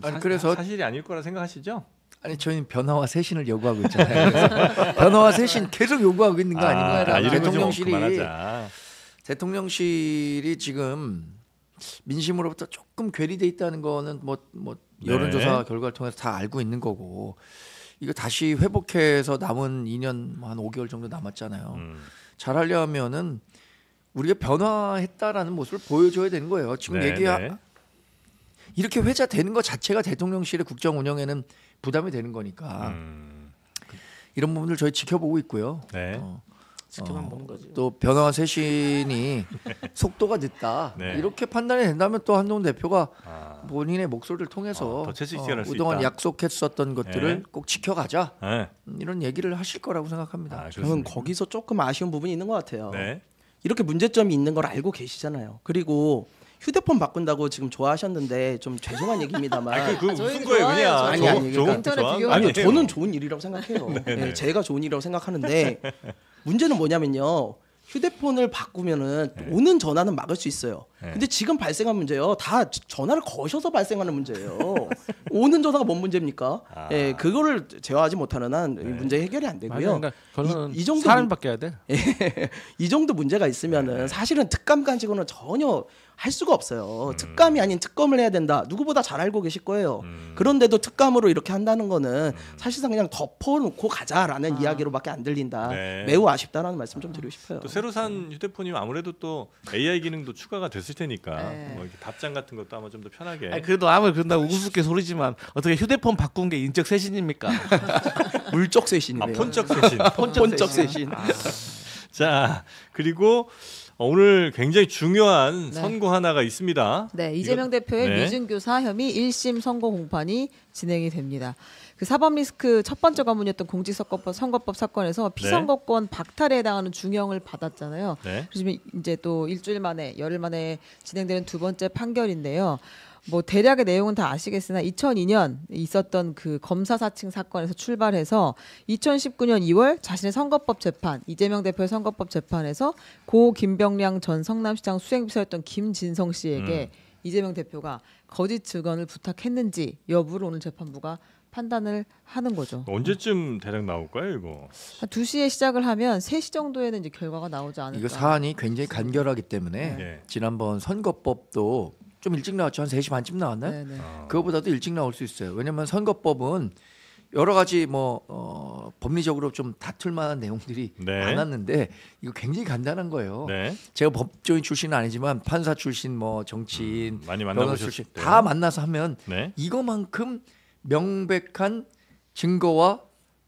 아니 사, 그래서 사실이 아닐 거라 생각하시죠? 아니 저희는 변화와 쇄신을 요구하고 있잖아요. 변화와 쇄신 계속 요구하고 있는 거 아, 아닌가요? 아, 뭐 대통령실이 대통령실이 지금 민심으로부터 조금 괴리돼 있다는 거는 뭐뭐 뭐, 뭐 네. 여론조사 결과를 통해서 다 알고 있는 거고 이거 다시 회복해서 남은 2년 뭐 한 5개월 정도 남았잖아요. 음. 잘하려면은 우리가 변화했다라는 모습을 보여줘야 되는 거예요. 지금 네 얘기하 네. 이렇게 회자 되는 것 자체가 대통령실의 국정 운영에는 부담이 되는 거니까 음. 이런 부분을 저희 지켜보고 있고요. 네. 어. 지켜만 어, 보는 거죠. 또 변화와 쇄신이 속도가 늦다 네. 이렇게 판단이 된다면 또 한동 훈 대표가 아. 본인의 목소리를 통해서 그동안 어, 어, 약속했었던 것들을 네. 꼭 지켜가자 네. 이런 얘기를 하실 거라고 생각합니다. 아, 저는 거기서 조금 아쉬운 부분이 있는 것 같아요. 네. 이렇게 문제점이 있는 걸 알고 계시잖아요. 그리고 휴대폰 바꾼다고 지금 좋아하셨는데 좀 죄송한 얘기입니다만 아니, 그, 그 무슨 거예요 그냥 아니 아니 그러니까, 좋은, 아니 저는 좋은 일이라고 생각해요 네, 네, 제가 좋은 일이라고 생각하는데 문제는 뭐냐면요. 휴대폰을 바꾸면은 네. 오는 전화는 막을 수 있어요. 네. 근데 지금 발생한 문제요. 다 전화를 거셔서 발생하는 문제예요. 오는 전화가 뭔 문제입니까? 아. 예, 그거를 제어하지 못하는 한 네. 문제 해결이 안 되고요. 그러니까 이, 이, 정도 사람 바뀌어야 돼. 예, 이 정도 문제가 있으면은 네. 사실은 특감 간직으로는 전혀 할 수가 없어요. 음. 특감이 아닌 특검을 해야 된다. 누구보다 잘 알고 계실 거예요. 음. 그런데도 특감으로 이렇게 한다는 거는 음. 사실상 그냥 덮어놓고 가자라는 아. 이야기로밖에 안 들린다. 네. 매우 아쉽다라는 말씀 좀 아. 드리고 싶어요. 또 새로 산 네. 휴대폰이 아무래도 또 AI 기능도 추가가 됐을 테니까 네. 뭐 답장 같은 것도 아마 좀 더 편하게. 아니, 그래도 아무리 그런다 우습게 소리지만 어떻게 휴대폰 바꾼 게 인적 쇄신입니까? 물적 쇄신이네요. 아, 폰적 쇄신. 폰적, 폰신 아. 자 그리고 어, 오늘 굉장히 중요한 네. 선고 하나가 있습니다. 네, 이재명 이거, 대표의 네. 미증교사 혐의 1심 선고 공판이 진행이 됩니다. 그 사법 리스크 첫 번째 관문이었던 공직선거법 선거법 사건에서 네. 피선거권 네. 박탈에 해당하는 중형을 받았잖아요. 네. 그래서 이제 또 일주일 만에 열흘 만에 진행되는 두 번째 판결인데요. 뭐 대략의 내용은 다 아시겠으나 2002년 있었던 그 검사 사칭 사건에서 출발해서 2019년 2월 자신의 선거법 재판 이재명 대표의 선거법 재판에서 고 김병량 전 성남시장 수행비서였던 김진성 씨에게 음. 이재명 대표가 거짓 증언을 부탁했는지 여부를 오늘 재판부가 판단을 하는 거죠. 언제쯤 대략 나올까요, 이거? 한시에 시작을 하면 3시 정도에는 이제 결과가 나오지 않을까. 이거 사안이 굉장히 간결하기 때문에 네. 지난번 선거법도 좀 일찍 나왔죠. 한 3시 반쯤 나왔나요? 네네. 네. 아. 그거보다도 일찍 나올 수 있어요. 왜냐면 하 선거법은 여러 가지 뭐 어, 법리적으로 좀 다툴 만한 내용들이 네. 많았는데 이거 굉장히 간단한 거예요. 네. 제가 법조인 출신은 아니지만 판사 출신 뭐 정치인 음, 많이 변호사 출신 다 만나서 하면 네. 이거만큼 명백한 증거와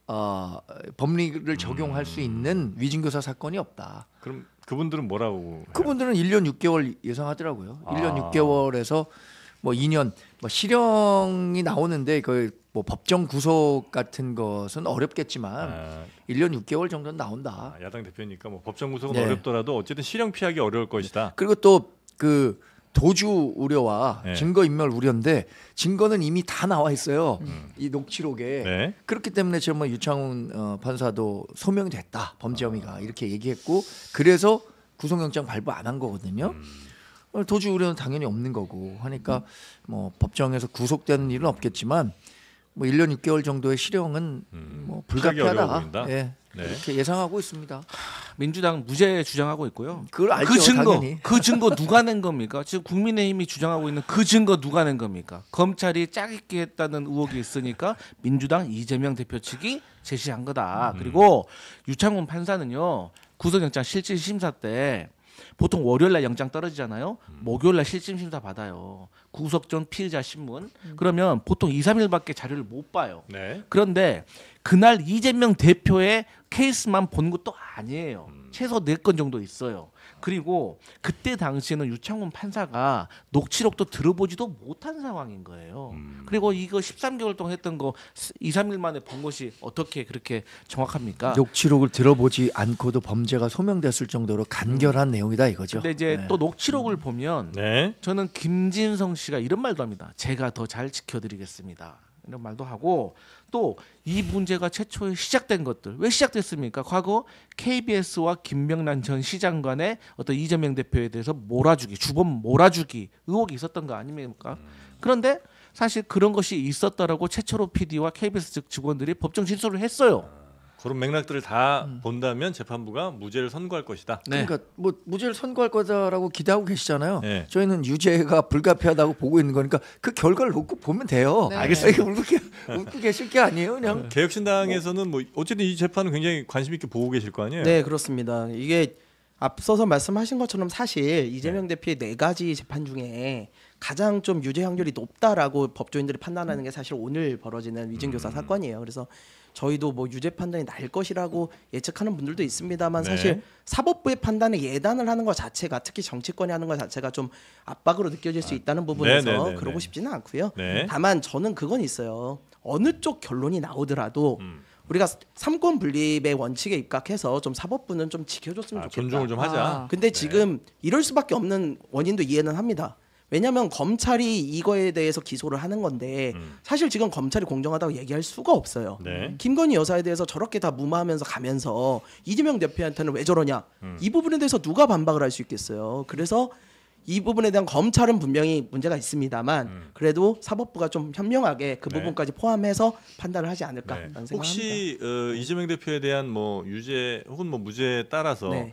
어, 법리를 적용할 음. 수 있는 음. 위증교사 사건이 없다. 그럼 그분들은 뭐라고? 그분들은 1년 6개월 예상하더라고요. 1년 6개월에서 아. 뭐 2년 뭐 실형이 나오는데 그 뭐 법정 구속 같은 것은 어렵겠지만 아. 1년 6개월 정도는 나온다. 아, 야당 대표니까 뭐 법정 구속은 네. 어렵더라도 어쨌든 실형 피하기 어려울 것이다. 그리고 또그 도주 우려와 네. 증거 인멸 우려인데 증거는 이미 다 나와 있어요. 음. 이 녹취록에 네. 그렇기 때문에 지금 뭐 유창훈 어, 판사도 소명됐다 이 범죄 혐의가 아. 이렇게 얘기했고 그래서 구속영장 발부 안 한 거거든요. 음. 어, 도주 우려는 당연히 없는 거고 하니까 음. 뭐 법정에서 구속되는 일은 없겠지만 뭐 1년 6개월 정도의 실형은 음. 뭐 불가피하다. 예. 네. 이렇게 예상하고 있습니다. 민주당 무죄 주장하고 있고요. 그걸 알죠, 그 증거, 당연히. 그 증거 누가 낸 겁니까? 지금 국민의힘이 주장하고 있는 그 증거 누가 낸 겁니까? 검찰이 짜깁기 했다는 의혹이 있으니까 민주당 이재명 대표 측이 제시한 거다. 음. 그리고 유창훈 판사는요. 구속영장 실질 심사 때 보통 월요일 날 영장 떨어지잖아요. 음. 목요일 날 실질 심사 받아요. 구속 전 피의자 신문. 음. 그러면 보통 2, 3일밖에 자료를 못 봐요. 네. 그런데 그날 이재명 대표의 케이스만 본 것도 아니에요. 음. 최소 네 건 정도 있어요. 그리고 그때 당시에는 유창훈 판사가 녹취록도 들어보지도 못한 상황인 거예요. 음. 그리고 이거 13개월 동안 했던 거 2, 3일 만에 본 것이 어떻게 그렇게 정확합니까? 녹취록을 들어보지 않고도 범죄가 소명됐을 정도로 간결한 음. 내용이다 이거죠. 근데 이제 네. 또 녹취록을 보면 네. 저는 김진성 씨가 이런 말도 합니다. 제가 더 잘 지켜드리겠습니다. 이런 말도 하고 또 이 문제가 최초에 시작된 것들 왜 시작됐습니까? 과거 KBS와 김명란 전 시장 간의 어떤 이재명 대표에 대해서 몰아주기 주범 몰아주기 의혹이 있었던 거 아닙니까? 그런데 사실 그런 것이 있었다라고 최초로 PD와 KBS 측 직원들이 법정 진술을 했어요. 그런 맥락들을 다 음. 본다면 재판부가 무죄를 선고할 것이다. 네. 그러니까 뭐 무죄를 선고할 거다라고 기대하고 계시잖아요. 네. 저희는 유죄가 불가피하다고 보고 있는 거니까 그 결과를 놓고 보면 돼요. 네. 아, 알겠어요다 울고, 웃고 계실 게 아니에요, 그냥. 네. 개혁신당에서는 뭐 어쨌든 이 재판은 굉장히 관심 있게 보고 계실 거 아니에요. 네, 그렇습니다. 이게 앞서서 말씀하신 것처럼 사실 이재명 네. 대표의 네 가지 재판 중에 가장 좀 유죄 확률이 높다라고 법조인들이 판단하는 게 사실 오늘 벌어지는 위증교사 음. 사건이에요. 그래서 저희도 뭐 유죄 판단이 날 것이라고 예측하는 분들도 있습니다만 네. 사실 사법부의 판단에 예단을 하는 것 자체가 특히 정치권이 하는 것 자체가 좀 압박으로 느껴질 수 아. 있다는 부분에서 네네네네. 네, 네, 네. 그러고 싶지는 않고요. 네. 다만 저는 그건 있어요. 어느 쪽 결론이 나오더라도 음. 우리가 삼권 분립의 원칙에 입각해서 좀 사법부는 좀 지켜줬으면 아, 좋겠다. 존중을 좀 하자. 아, 근데 네. 지금 이럴 수밖에 없는 원인도 이해는 합니다. 왜냐하면 검찰이 이거에 대해서 기소를 하는 건데 음. 사실 지금 검찰이 공정하다고 얘기할 수가 없어요. 네. 김건희 여사에 대해서 저렇게 다 무마하면서 가면서 이재명 대표한테는 왜 저러냐 음. 이 부분에 대해서 누가 반박을 할 수 있겠어요. 그래서 이 부분에 대한 검찰은 분명히 문제가 있습니다만 음. 그래도 사법부가 좀 현명하게 그 네. 부분까지 포함해서 판단을 하지 않을까 네. 생각합니다. 혹시 어, 네. 이재명 대표에 대한 뭐 유죄 혹은 뭐 무죄에 따라서 네.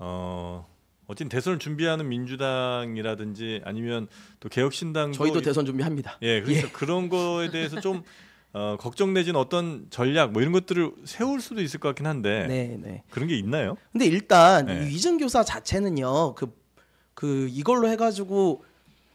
어, 어쨌든 대선을 준비하는 민주당이라든지 아니면 또 개혁신당도 저희도 대선 준비합니다. 예, 그래서 그러니까 예. 그런 거에 대해서 좀 어, 걱정 내지는 어떤 전략 뭐 이런 것들을 세울 수도 있을 것 같긴 한데 네네. 네. 그런 게 있나요? 근데 일단 네. 이전 교사 자체는요 그, 그 이걸로 해가지고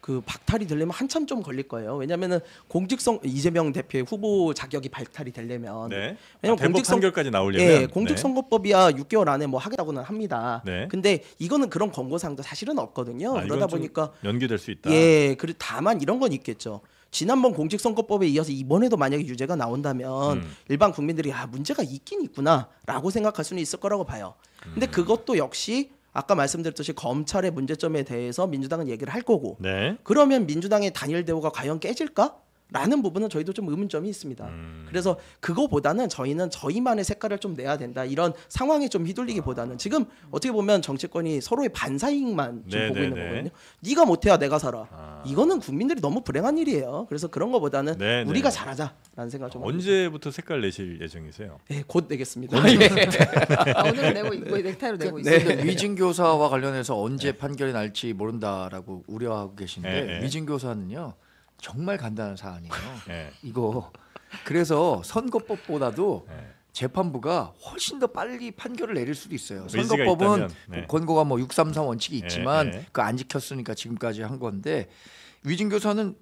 그 박탈이 되려면 한참 좀 걸릴 거예요. 왜냐면은 공직성 이재명 대표의 후보 자격이 발탈이 되려면 네. 왜냐면 아, 공직선 결까지 나오려면 예, 네. 공직선거법이야 네. 6개월 안에 뭐 하겠다고는 합니다. 네. 근데 이거는 그런 권고사항도 사실은 없거든요. 아, 그러다 보니까 연기될 수 있다. 예, 그리 다만 이런 건 있겠죠. 지난번 공직선거법에 이어서 이번에도 만약에 유죄가 나온다면 음. 일반 국민들이 아 문제가 있긴 있구나라고 생각할 수는 있을 거라고 봐요. 근데 음. 그것도 역시 아까 말씀드렸듯이 검찰의 문제점에 대해서 민주당은 얘기를 할 거고 네. 그러면 민주당의 단일 대우가 과연 깨질까? 라는 부분은 저희도 좀 의문점이 있습니다. 음. 그래서 그거보다는 저희는 저희만의 색깔을 좀 내야 된다. 이런 상황에 좀 휘둘리기보다는 지금 어떻게 보면 정치권이 서로의 반사익만 좀 네, 보고 네, 있는 네. 거거든요. 네가 못해야 내가 살아. 아. 이거는 국민들이 너무 불행한 일이에요. 그래서 그런 거보다는 우리가 잘하자라는 생각 좀 언제부터 색깔 내실 예정이세요? 네, 곧 내겠습니다. 예. 아, 오늘 내고 있고 뭐 넥타이로 내고 네. 있어요. 위증 교사와 관련해서 언제 네. 판결이 날지 모른다라고 우려하고 계신데 네, 위증 교사는요. 정말 간단한 사안이에요. 네. 이거 그래서 선거법보다도 네. 재판부가 훨씬 더 빨리 판결을 내릴 수도 있어요. 선거법은 네. 권고가 뭐 633 원칙이 예, 있지만 그 안 지켰으니까 지금까지 한 건데 위증교사는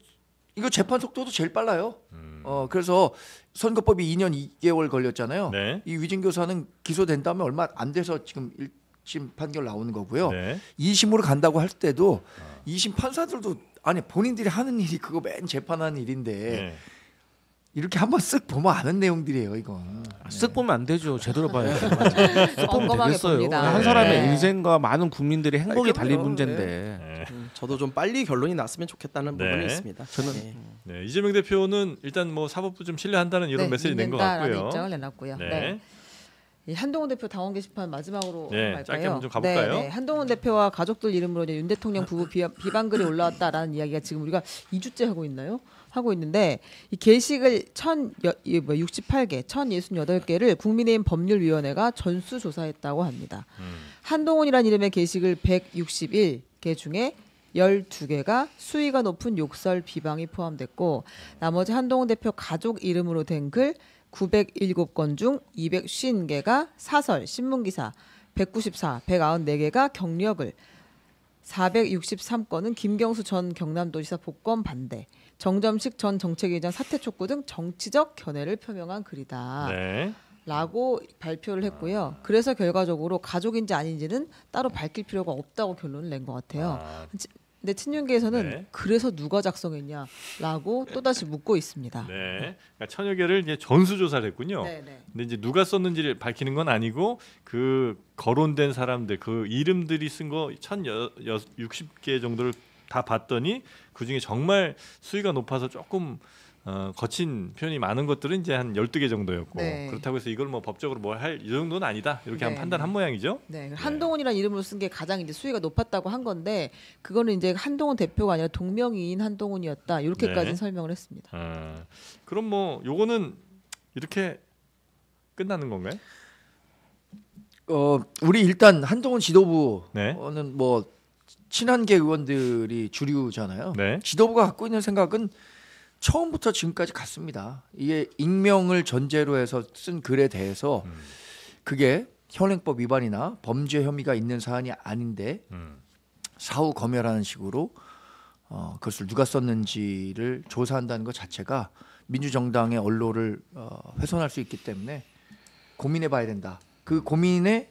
이거 재판 속도도 제일 빨라요. 음. 어 그래서 선거법이 2년 2개월 걸렸잖아요. 네. 이 위증교사는 기소된 다음에 얼마 안 돼서 지금 일, 1심 판결 나오는 거고요. 네. 2심으로 간다고 할 때도 2심 아. 판사들도 아니 본인들이 하는 일이 그거 맨 재판하는 일인데 네. 이렇게 한번 쓱 보면 아는 내용들이에요 이건 아, 쓱 보면 안 되죠 제대로 봐야죠 되겠어요 한 사람의 네. 인생과 많은 국민들의 행복이 달린 문제인데 네. 네. 음, 저도 좀 빨리 결론이 났으면 좋겠다는 네. 부분이 있습니다 저는 네. 네. 이재명 대표는 일단 뭐 사법부 좀 신뢰한다는 이런 메시지 낸것 같고요 있죠, 내놨고요 네. 한동훈 대표 당원 게시판 마지막으로 네, 까요 짧게 한번 좀 가볼까요? 네, 네. 한동훈 대표와 가족들 이름으로 윤 대통령 부부 비방 글이 올라왔다라는 이야기가 지금 우리가 2주째 하고 있나요? 하고 있는데 이 게시글 1068개, 1068개를 국민의힘 법률위원회가 전수 조사했다고 합니다. 음. 한동훈이라는 이름의 게시글 161개 중에 12개가 수위가 높은 욕설 비방이 포함됐고 나머지 한동훈 대표 가족 이름으로 된글 907건 중 250개가 사설, 신문기사, 194, 194개가 경력을, 463건은 김경수 전 경남도지사 복권 반대, 정점식 전 정책위원장 사퇴 촉구 등 정치적 견해를 표명한 글이다. 네. 라고 발표를 했고요. 그래서 결과적으로 가족인지 아닌지는 따로 밝힐 필요가 없다고 결론을 낸 것 같아요. 아. 근데 친윤계에서는 네. 그래서 누가 작성했냐라고 또다시 묻고 있습니다. 네. 그러니까 천여개를 이제 전수 조사를 했군요. 네, 네. 근데 이제 누가 썼는지를 밝히는 건 아니고 그 거론된 사람들 그 이름들이 쓴거 천여 육십 개 정도를 다 봤더니 그 중에 정말 수위가 높아서 조금 어, 거친 표현이 많은 것들은 이제 한 열두 개 정도였고 네. 그렇다고 해서 이걸 뭐 법적으로 뭐 할 이 정도는 아니다 이렇게 네. 한 판단한 모양이죠. 네. 네. 한동훈이라는 이름으로 쓴 게 가장 이제 수위가 높았다고 한 건데 그거는 이제 한동훈 대표가 아니라 동명이인 한동훈이었다 이렇게까지 네. 설명을 했습니다. 아, 그럼 뭐 요거는 이렇게 끝나는 건가요? 어 우리 일단 한동훈 지도부는 네. 뭐 친한계 의원들이 주류잖아요. 지도부가 갖고 있는 생각은 처음부터 지금까지 같습니다. 이게 익명을 전제로 해서 쓴 글에 대해서 음. 그게 현행법 위반이나 범죄 혐의가 있는 사안이 아닌데 음. 사후 검열하는 식으로 어, 그것을 누가 썼는지를 조사한다는 것 자체가 민주정당의 언론을 어, 훼손할 수 있기 때문에 고민해 봐야 된다. 그 고민의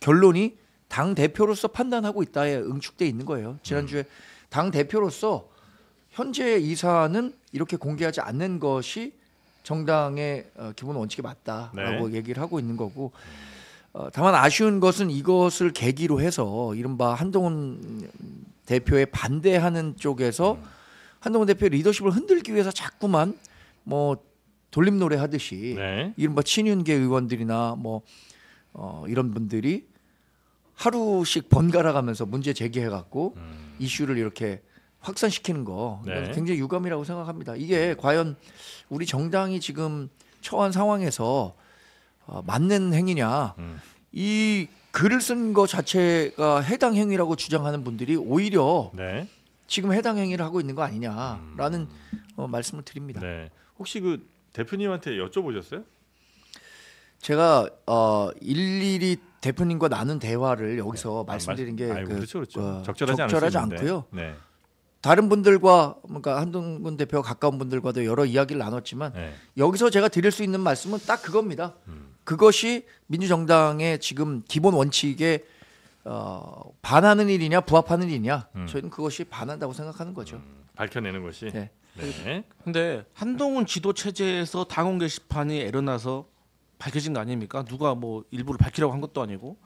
결론이 당 대표로서 판단하고 있다에 응축돼 있는 거예요. 지난주에 음. 당 대표로서 현재 이사는 이렇게 공개하지 않는 것이 정당의 어, 기본 원칙에 맞다라고 네. 얘기를 하고 있는 거고 어, 다만 아쉬운 것은 이것을 계기로 해서 이른바 한동훈 대표에 반대하는 쪽에서 음. 한동훈 대표의 리더십을 흔들기 위해서 자꾸만 뭐 돌림노래 하듯이 네. 이른바 친윤계 의원들이나 뭐 어, 이런 분들이 하루씩 번갈아 가면서 문제 제기해 갖고 음. 이슈를 이렇게 확산시키는 거 네. 굉장히 유감이라고 생각합니다. 이게 과연 우리 정당이 지금 처한 상황에서 어, 맞는 행위냐 음. 이 글을 쓴거 자체가 해당 행위라고 주장하는 분들이 오히려 네. 지금 해당 행위를 하고 있는 거 아니냐라는 음. 어, 말씀을 드립니다. 네. 혹시 그 대표님한테 여쭤보셨어요? 제가 어, 일일이 대표님과 나눈 대화를 여기서 네. 말씀드린게 아, 그, 그렇죠, 그렇죠. 어, 적절하지, 적절하지 않고요. 네. 다른 분들과 그러니까 한동훈 대표와 가까운 분들과도 여러 이야기를 나눴지만 네. 여기서 제가 드릴 수 있는 말씀은 딱 그겁니다. 음. 그것이 민주정당의 지금 기본 원칙에 어, 반하는 일이냐 부합하는 일이냐 음. 저희는 그것이 반한다고 생각하는 거죠. 음, 밝혀내는 것이. 네. 네. 근데 한동훈 지도 체제에서 당원 게시판이 애어나서 밝혀진 거 아닙니까? 누가 뭐일부러 밝히라고 한 것도 아니고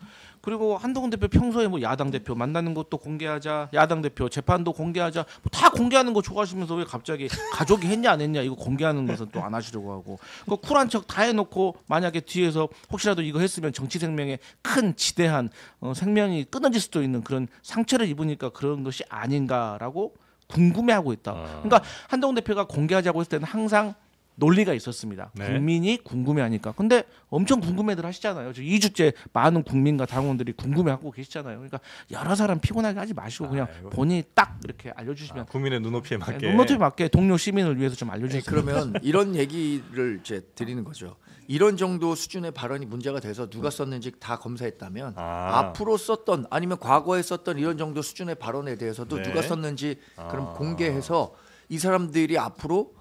그리고 한동훈 대표 평소에 뭐 야당 대표 만나는 것도 공개하자, 야당 대표 재판도 공개하자, 뭐 다 공개하는 거 좋아하시면서 왜 갑자기 가족이 했냐 안 했냐 이거 공개하는 것은 또 안 하시려고 하고 그 쿨한 척 다 해놓고 만약에 뒤에서 혹시라도 이거 했으면 정치 생명에 큰 지대한 어, 생명이 끊어질 수도 있는 그런 상처를 입으니까 그런 것이 아닌가라고 궁금해하고 있다. 아. 그러니까 한동훈 대표가 공개하자고 했을 때는 항상 논리가 있었습니다. 네. 국민이 궁금해하니까. 근데 엄청 궁금해들 하시잖아요. 지금 2주째 많은 국민과 당원들이 궁금해하고 계시잖아요. 그러니까 여러 사람 피곤하게 하지 마시고 그냥 아, 이거. 본인이 딱 이렇게 알려주시면 아, 국민의 눈높이에 네, 맞게 네, 눈높이에 맞게 동료 시민을 위해서 좀 알려주세요. 네, 그러면 이런 얘기를 이제 드리는 거죠. 이런 정도 수준의 발언이 문제가 돼서 누가 음. 썼는지 다 검사했다면 아. 앞으로 썼던 아니면 과거에 썼던 이런 정도 수준의 발언에 대해서도 네. 누가 썼는지 그럼 아. 공개해서 이 사람들이 앞으로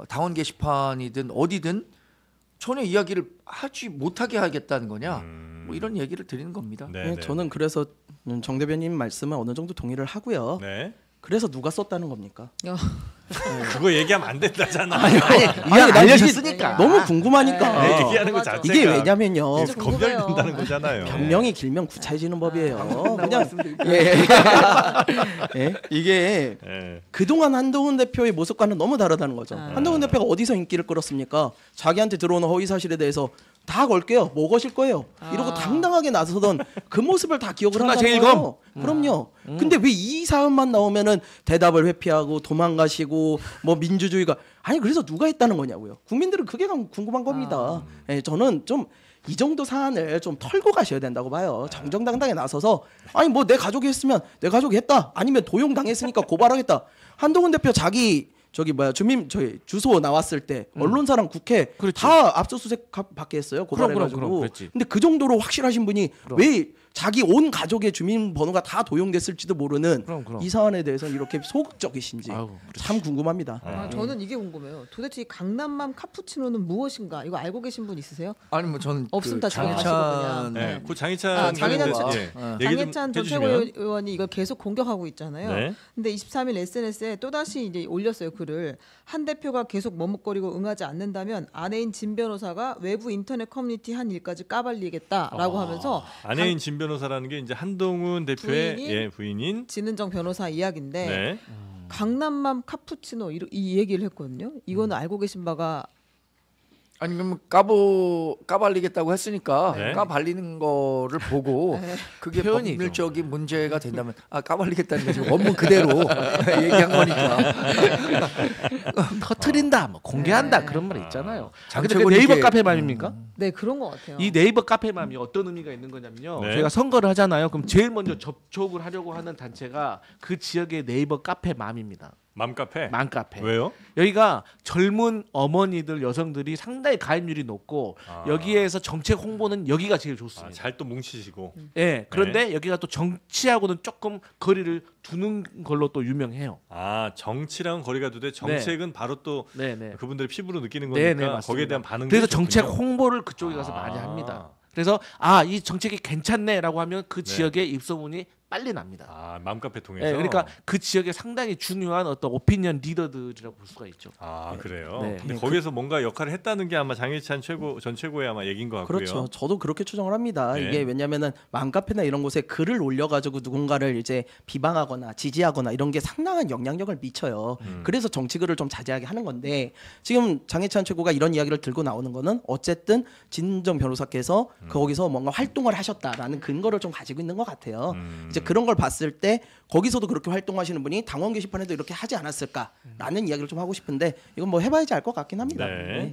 어, 당원 게시판이든 어디든 전혀 이야기를 하지 못하게 하겠다는 거냐 음. 뭐 이런 얘기를 드리는 겁니다. 네, 네, 네. 저는 그래서 음, 정 대변인 말씀은 어느 정도 동의를 하고요. 네. 그래서 누가 썼다는 겁니까? 어. 그거 얘기하면 안 된다잖아. 아니, 아니, 아니 알려줬으니까 너무 궁금하니까 네, 어. 얘기하는 거 자체가 이게 왜냐면요 검열된다는 거잖아요. 병명이 길면 굳혀지는 네. 법이에요. 그냥 예. 예. 예. 이게 예. 그동안 한동훈 대표의 모습과는 너무 다르다는 거죠. 아. 한동훈 대표가 어디서 인기를 끌었습니까? 자기한테 들어오는 허위 사실에 대해서 다 걸게요. 먹으실 뭐 거예요. 아. 이러고 당당하게 나서던 그 모습을 다 기억을 하는 거예요. 그럼요. 음. 음. 근데 왜 이 사안만 나오면은 대답을 회피하고 도망가시고 뭐, 뭐 민주주의가 아니 그래서 누가 했다는 거냐고요. 국민들은 그게 궁금한 겁니다. 아. 예, 저는 좀 이 정도 사안을 좀 털고 가셔야 된다고 봐요. 정정당당에 나서서 아니 뭐 내 가족이 했으면 내 가족이 했다. 아니면 도용 당했으니까 고발하겠다. 한동훈 대표 자기 저기 뭐야 주민 저기 주소 나왔을 때 음. 언론사랑 국회 그다 압수수색 받게 했어요 고발해가지고 그럼, 그럼, 그럼, 근데 그 정도로 확실하신 분이 왜 자기 온 가족의 주민번호가 다 도용됐을지도 모르는 그럼, 그럼. 이 사안에 대해서 는 이렇게 소극적이신지 아이고, 참 궁금합니다. 아, 아, 저는 이게 궁금해요. 도대체 강남맘 카푸치노는 무엇인가? 이거 알고 계신 분 있으세요? 아니 뭐 저는 없으면 그 장희찬, 네. 네. 그 장희찬 아, 장희찬 전, 어. 장희찬 전 최고위원이 이걸 계속 공격하고 있잖아요. 네. 근데 23일 SNS에 또 다시 이제 올렸어요 글을 한 대표가 계속 머뭇거리고 응하지 않는다면 아내인 진 변호사가 외부 인터넷 커뮤니티 한 일까지 까발리겠다라고 아, 하면서 아내인 진 변호사라는 게 이제 한동훈 대표의 부인인, 예, 부인인 진은정 변호사 이야기인데 네. 강남맘 카푸치노 이, 이, 얘기를 했거든요. 이거는 음. 알고 계신 바가 아니 그럼 까보 까발리겠다고 했으니까 네. 까발리는 거를 보고 네. 그게 표현이죠. 법률적인 문제가 네. 된다면 아 까발리겠다는 거지 원문 그대로 얘기한 거니까 터트린다 뭐 공개한다 네. 그런 말 있잖아요. 아, 근데 그 네이버 카페 맘입니까? 음. 네 그런 것 같아요. 이 네이버 카페 맘이 어떤 의미가 있는 거냐면요. 저희가 네. 선거를 하잖아요. 그럼 제일 먼저 접촉을 하려고 하는 단체가 그 지역의 네이버 카페 맘입니다. 맘카페. 맘카페. 왜요? 여기가 젊은 어머니들 여성들이 상당히 가입률이 높고 아. 여기에서 정책 홍보는 여기가 제일 좋습니다. 아, 잘또 뭉치시고. 음. 예. 네, 그런데 네. 여기가 또 정치하고는 조금 거리를 두는 걸로 또 유명해요. 아 정치랑 거리가 두되 네. 정책은 네. 바로 또 네네. 네. 그분들의 피부로 느끼는 네, 거니까 네네, 거기에 대한 반응. 그래서 정책 홍보를 그쪽에 가서 아. 많이 합니다. 그래서 아이 정책이 괜찮네라고 하면 그 지역의 입소문이 빨리 납니다. 아, 맘카페 통해서. 네, 그러니까 그 지역에 상당히 중요한 어떤 오피니언 리더들이라고 볼 수가 있죠. 아, 네. 그래요. 네. 근데 네, 거기에서 그, 뭔가 역할을 했다는 게 아마 장일찬 최고 전 최고의 아마 얘긴 것 같고요. 그렇죠. 저도 그렇게 추정을 합니다. 네. 이게 왜냐면은 맘카페나 이런 곳에 글을 올려 가지고 누군가를 이제 비방하거나 지지하거나 이런 게 상당한 영향력을 미쳐요. 음. 그래서 정치글을 좀 자제하게 하는 건데 지금 장해찬 최고가 이런 이야기를 들고 나오는 거는 어쨌든 진정 변호사께서 음. 거기서 뭔가 활동을 하셨다라는 근거를 좀 가지고 있는 것 같아요. 음. 이제 이제 그런 걸 봤을 때 거기서도 그렇게 활동하시는 분이 당원 게시판에도 이렇게 하지 않았을까라는 이야기를 좀 하고 싶은데 이건 뭐 해봐야지 알 것 같긴 합니다. 네. 네.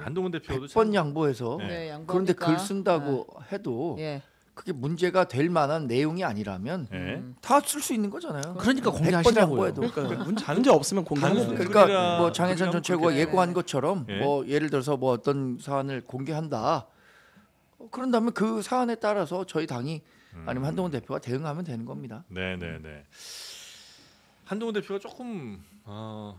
한동훈 대표도 번 양보해서 네. 네 그런데 글 쓴다고 네. 해도 예. 그게 문제가 될 만한 내용이 아니라면 네. 다쓸 수 있는 거잖아요. 그러니까 공개하시라고요. 그러니까 문제, 문제 없으면 공개하는 거예요. 그러니까 뭐 장혜찬 전 최고가 예고한 네. 것처럼 네. 뭐 예를 들어서 뭐 어떤 사안을 공개한다. 그런다면 그 사안에 따라서 저희 당이 아니면 음. 한동훈 대표가 대응하면 되는 겁니다. 네, 네, 음. 네. 한동훈 대표가 조금 어,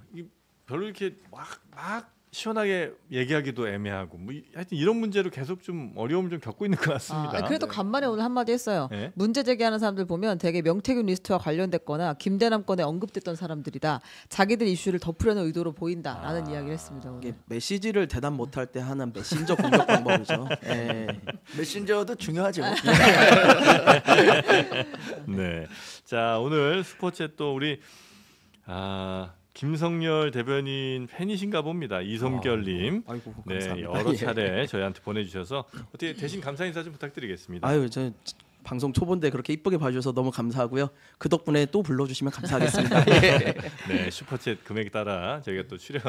별로 이렇게 막막 시원하게 얘기하기도 애매하고 뭐 하여튼 이런 문제로 계속 좀 어려움 좀 겪고 있는 것 같습니다. 아, 그래도 네. 간만에 네. 오늘 한마디 했어요. 네? 문제 제기하는 사람들 보면 되게 명태균 리스트와 관련됐거나 김대남 건에 언급됐던 사람들이다. 자기들 이슈를 덮으려는 의도로 보인다라는 아... 이야기를 했습니다. 오늘. 이게 메시지를 대답 못할 때 하는 메신저 공격 방법이죠. 네. 예. 메신저도 중요하죠. 아. 네. 자 오늘 스포츠 또 우리 아. 김성열 대변인 팬이신가 봅니다. 이성결님. 아, 아이고, 네, 여러 예. 차례 예. 저희한테 보내주셔서 어떻게 대신 감사 인사 좀 부탁드리겠습니다. 아유, 저 방송 초본데 그렇게 이쁘게 봐주셔서 너무 감사하고요. 그 덕분에 또 불러주시면 감사하겠습니다. 네, 예. 네, 슈퍼챗 금액에 따라 저희가 또 출연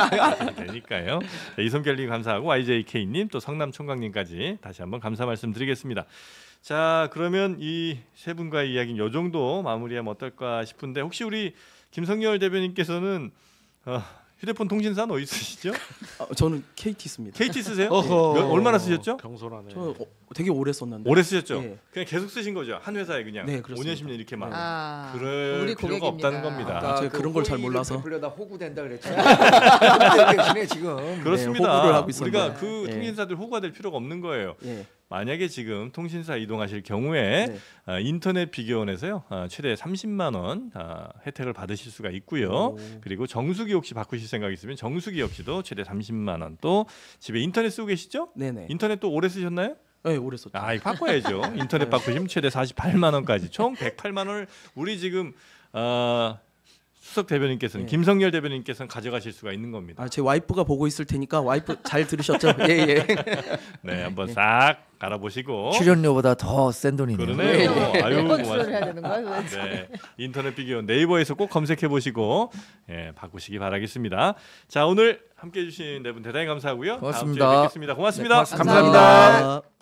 되니까요. 네, 이성결님 감사하고 IJK님 또 성남 총각님까지 다시 한번 감사 말씀드리겠습니다. 자, 그러면 이 세 분과의 이야기는 요 정도 마무리하면 어떨까 싶은데 혹시 우리 김성열 대변인께서는 어, 휴대폰 통신사 어디 쓰시죠? 아, 저는 KT 씁니다. KT 쓰세요? 네. 얼마나 쓰셨죠? 경솔하네. 저 어, 되게 오래 썼는데. 오래 쓰셨죠? 네. 그냥 계속 쓰신 거죠. 한 회사에 그냥 네, 그렇습니다. 5년 10년 이렇게 만. 아, 그럴 필요가 고객입니다. 없다는 겁니다. 아, 제가 그 그런 걸 잘 몰라서. 불려다 호구 된다 그랬잖 그렇습니다. 네, 호구를 하고 있습니다. 우리가 그 예. 통신사들 호구가 될 필요가 없는 거예요. 만약에 지금 통신사 이동하실 경우에 네. 아, 인터넷 비교원에서요 아, 최대 30만 원 아, 혜택을 받으실 수가 있고요. 오. 그리고 정수기 혹시 바꾸실 생각 있으면 정수기 역시도 최대 30만 원. 또 집에 인터넷 쓰고 계시죠? 네네. 인터넷 또 오래 쓰셨나요? 네, 오래 썼죠. 아, 바꿔야죠. 인터넷 네. 바꾸시면 최대 48만 원까지 총 108만 원을 우리 지금 어, 수석 대변인께서는 예. 김성열 대변인께서는 가져가실 수가 있는 겁니다. 아, 제 와이프가 보고 있을 테니까 와이프 잘 들으셨죠? 예, 예. 네, 한번 예. 싹 알아보시고 출연료보다 더 센 돈이네요. 그러네요. 예, 예. 아유, 고맙습니다. 네, 네, 뭐. 네, 인터넷 비교 네이버에서 꼭 검색해 보시고 예, 바꾸시기 바라겠습니다. 자, 오늘 함께 해주신 네분 대단히 감사하고요. 고맙습니다. 다음 주에 뵙겠습니다. 고맙습니다. 네, 고맙습니다. 감사합니다. 감사합니다.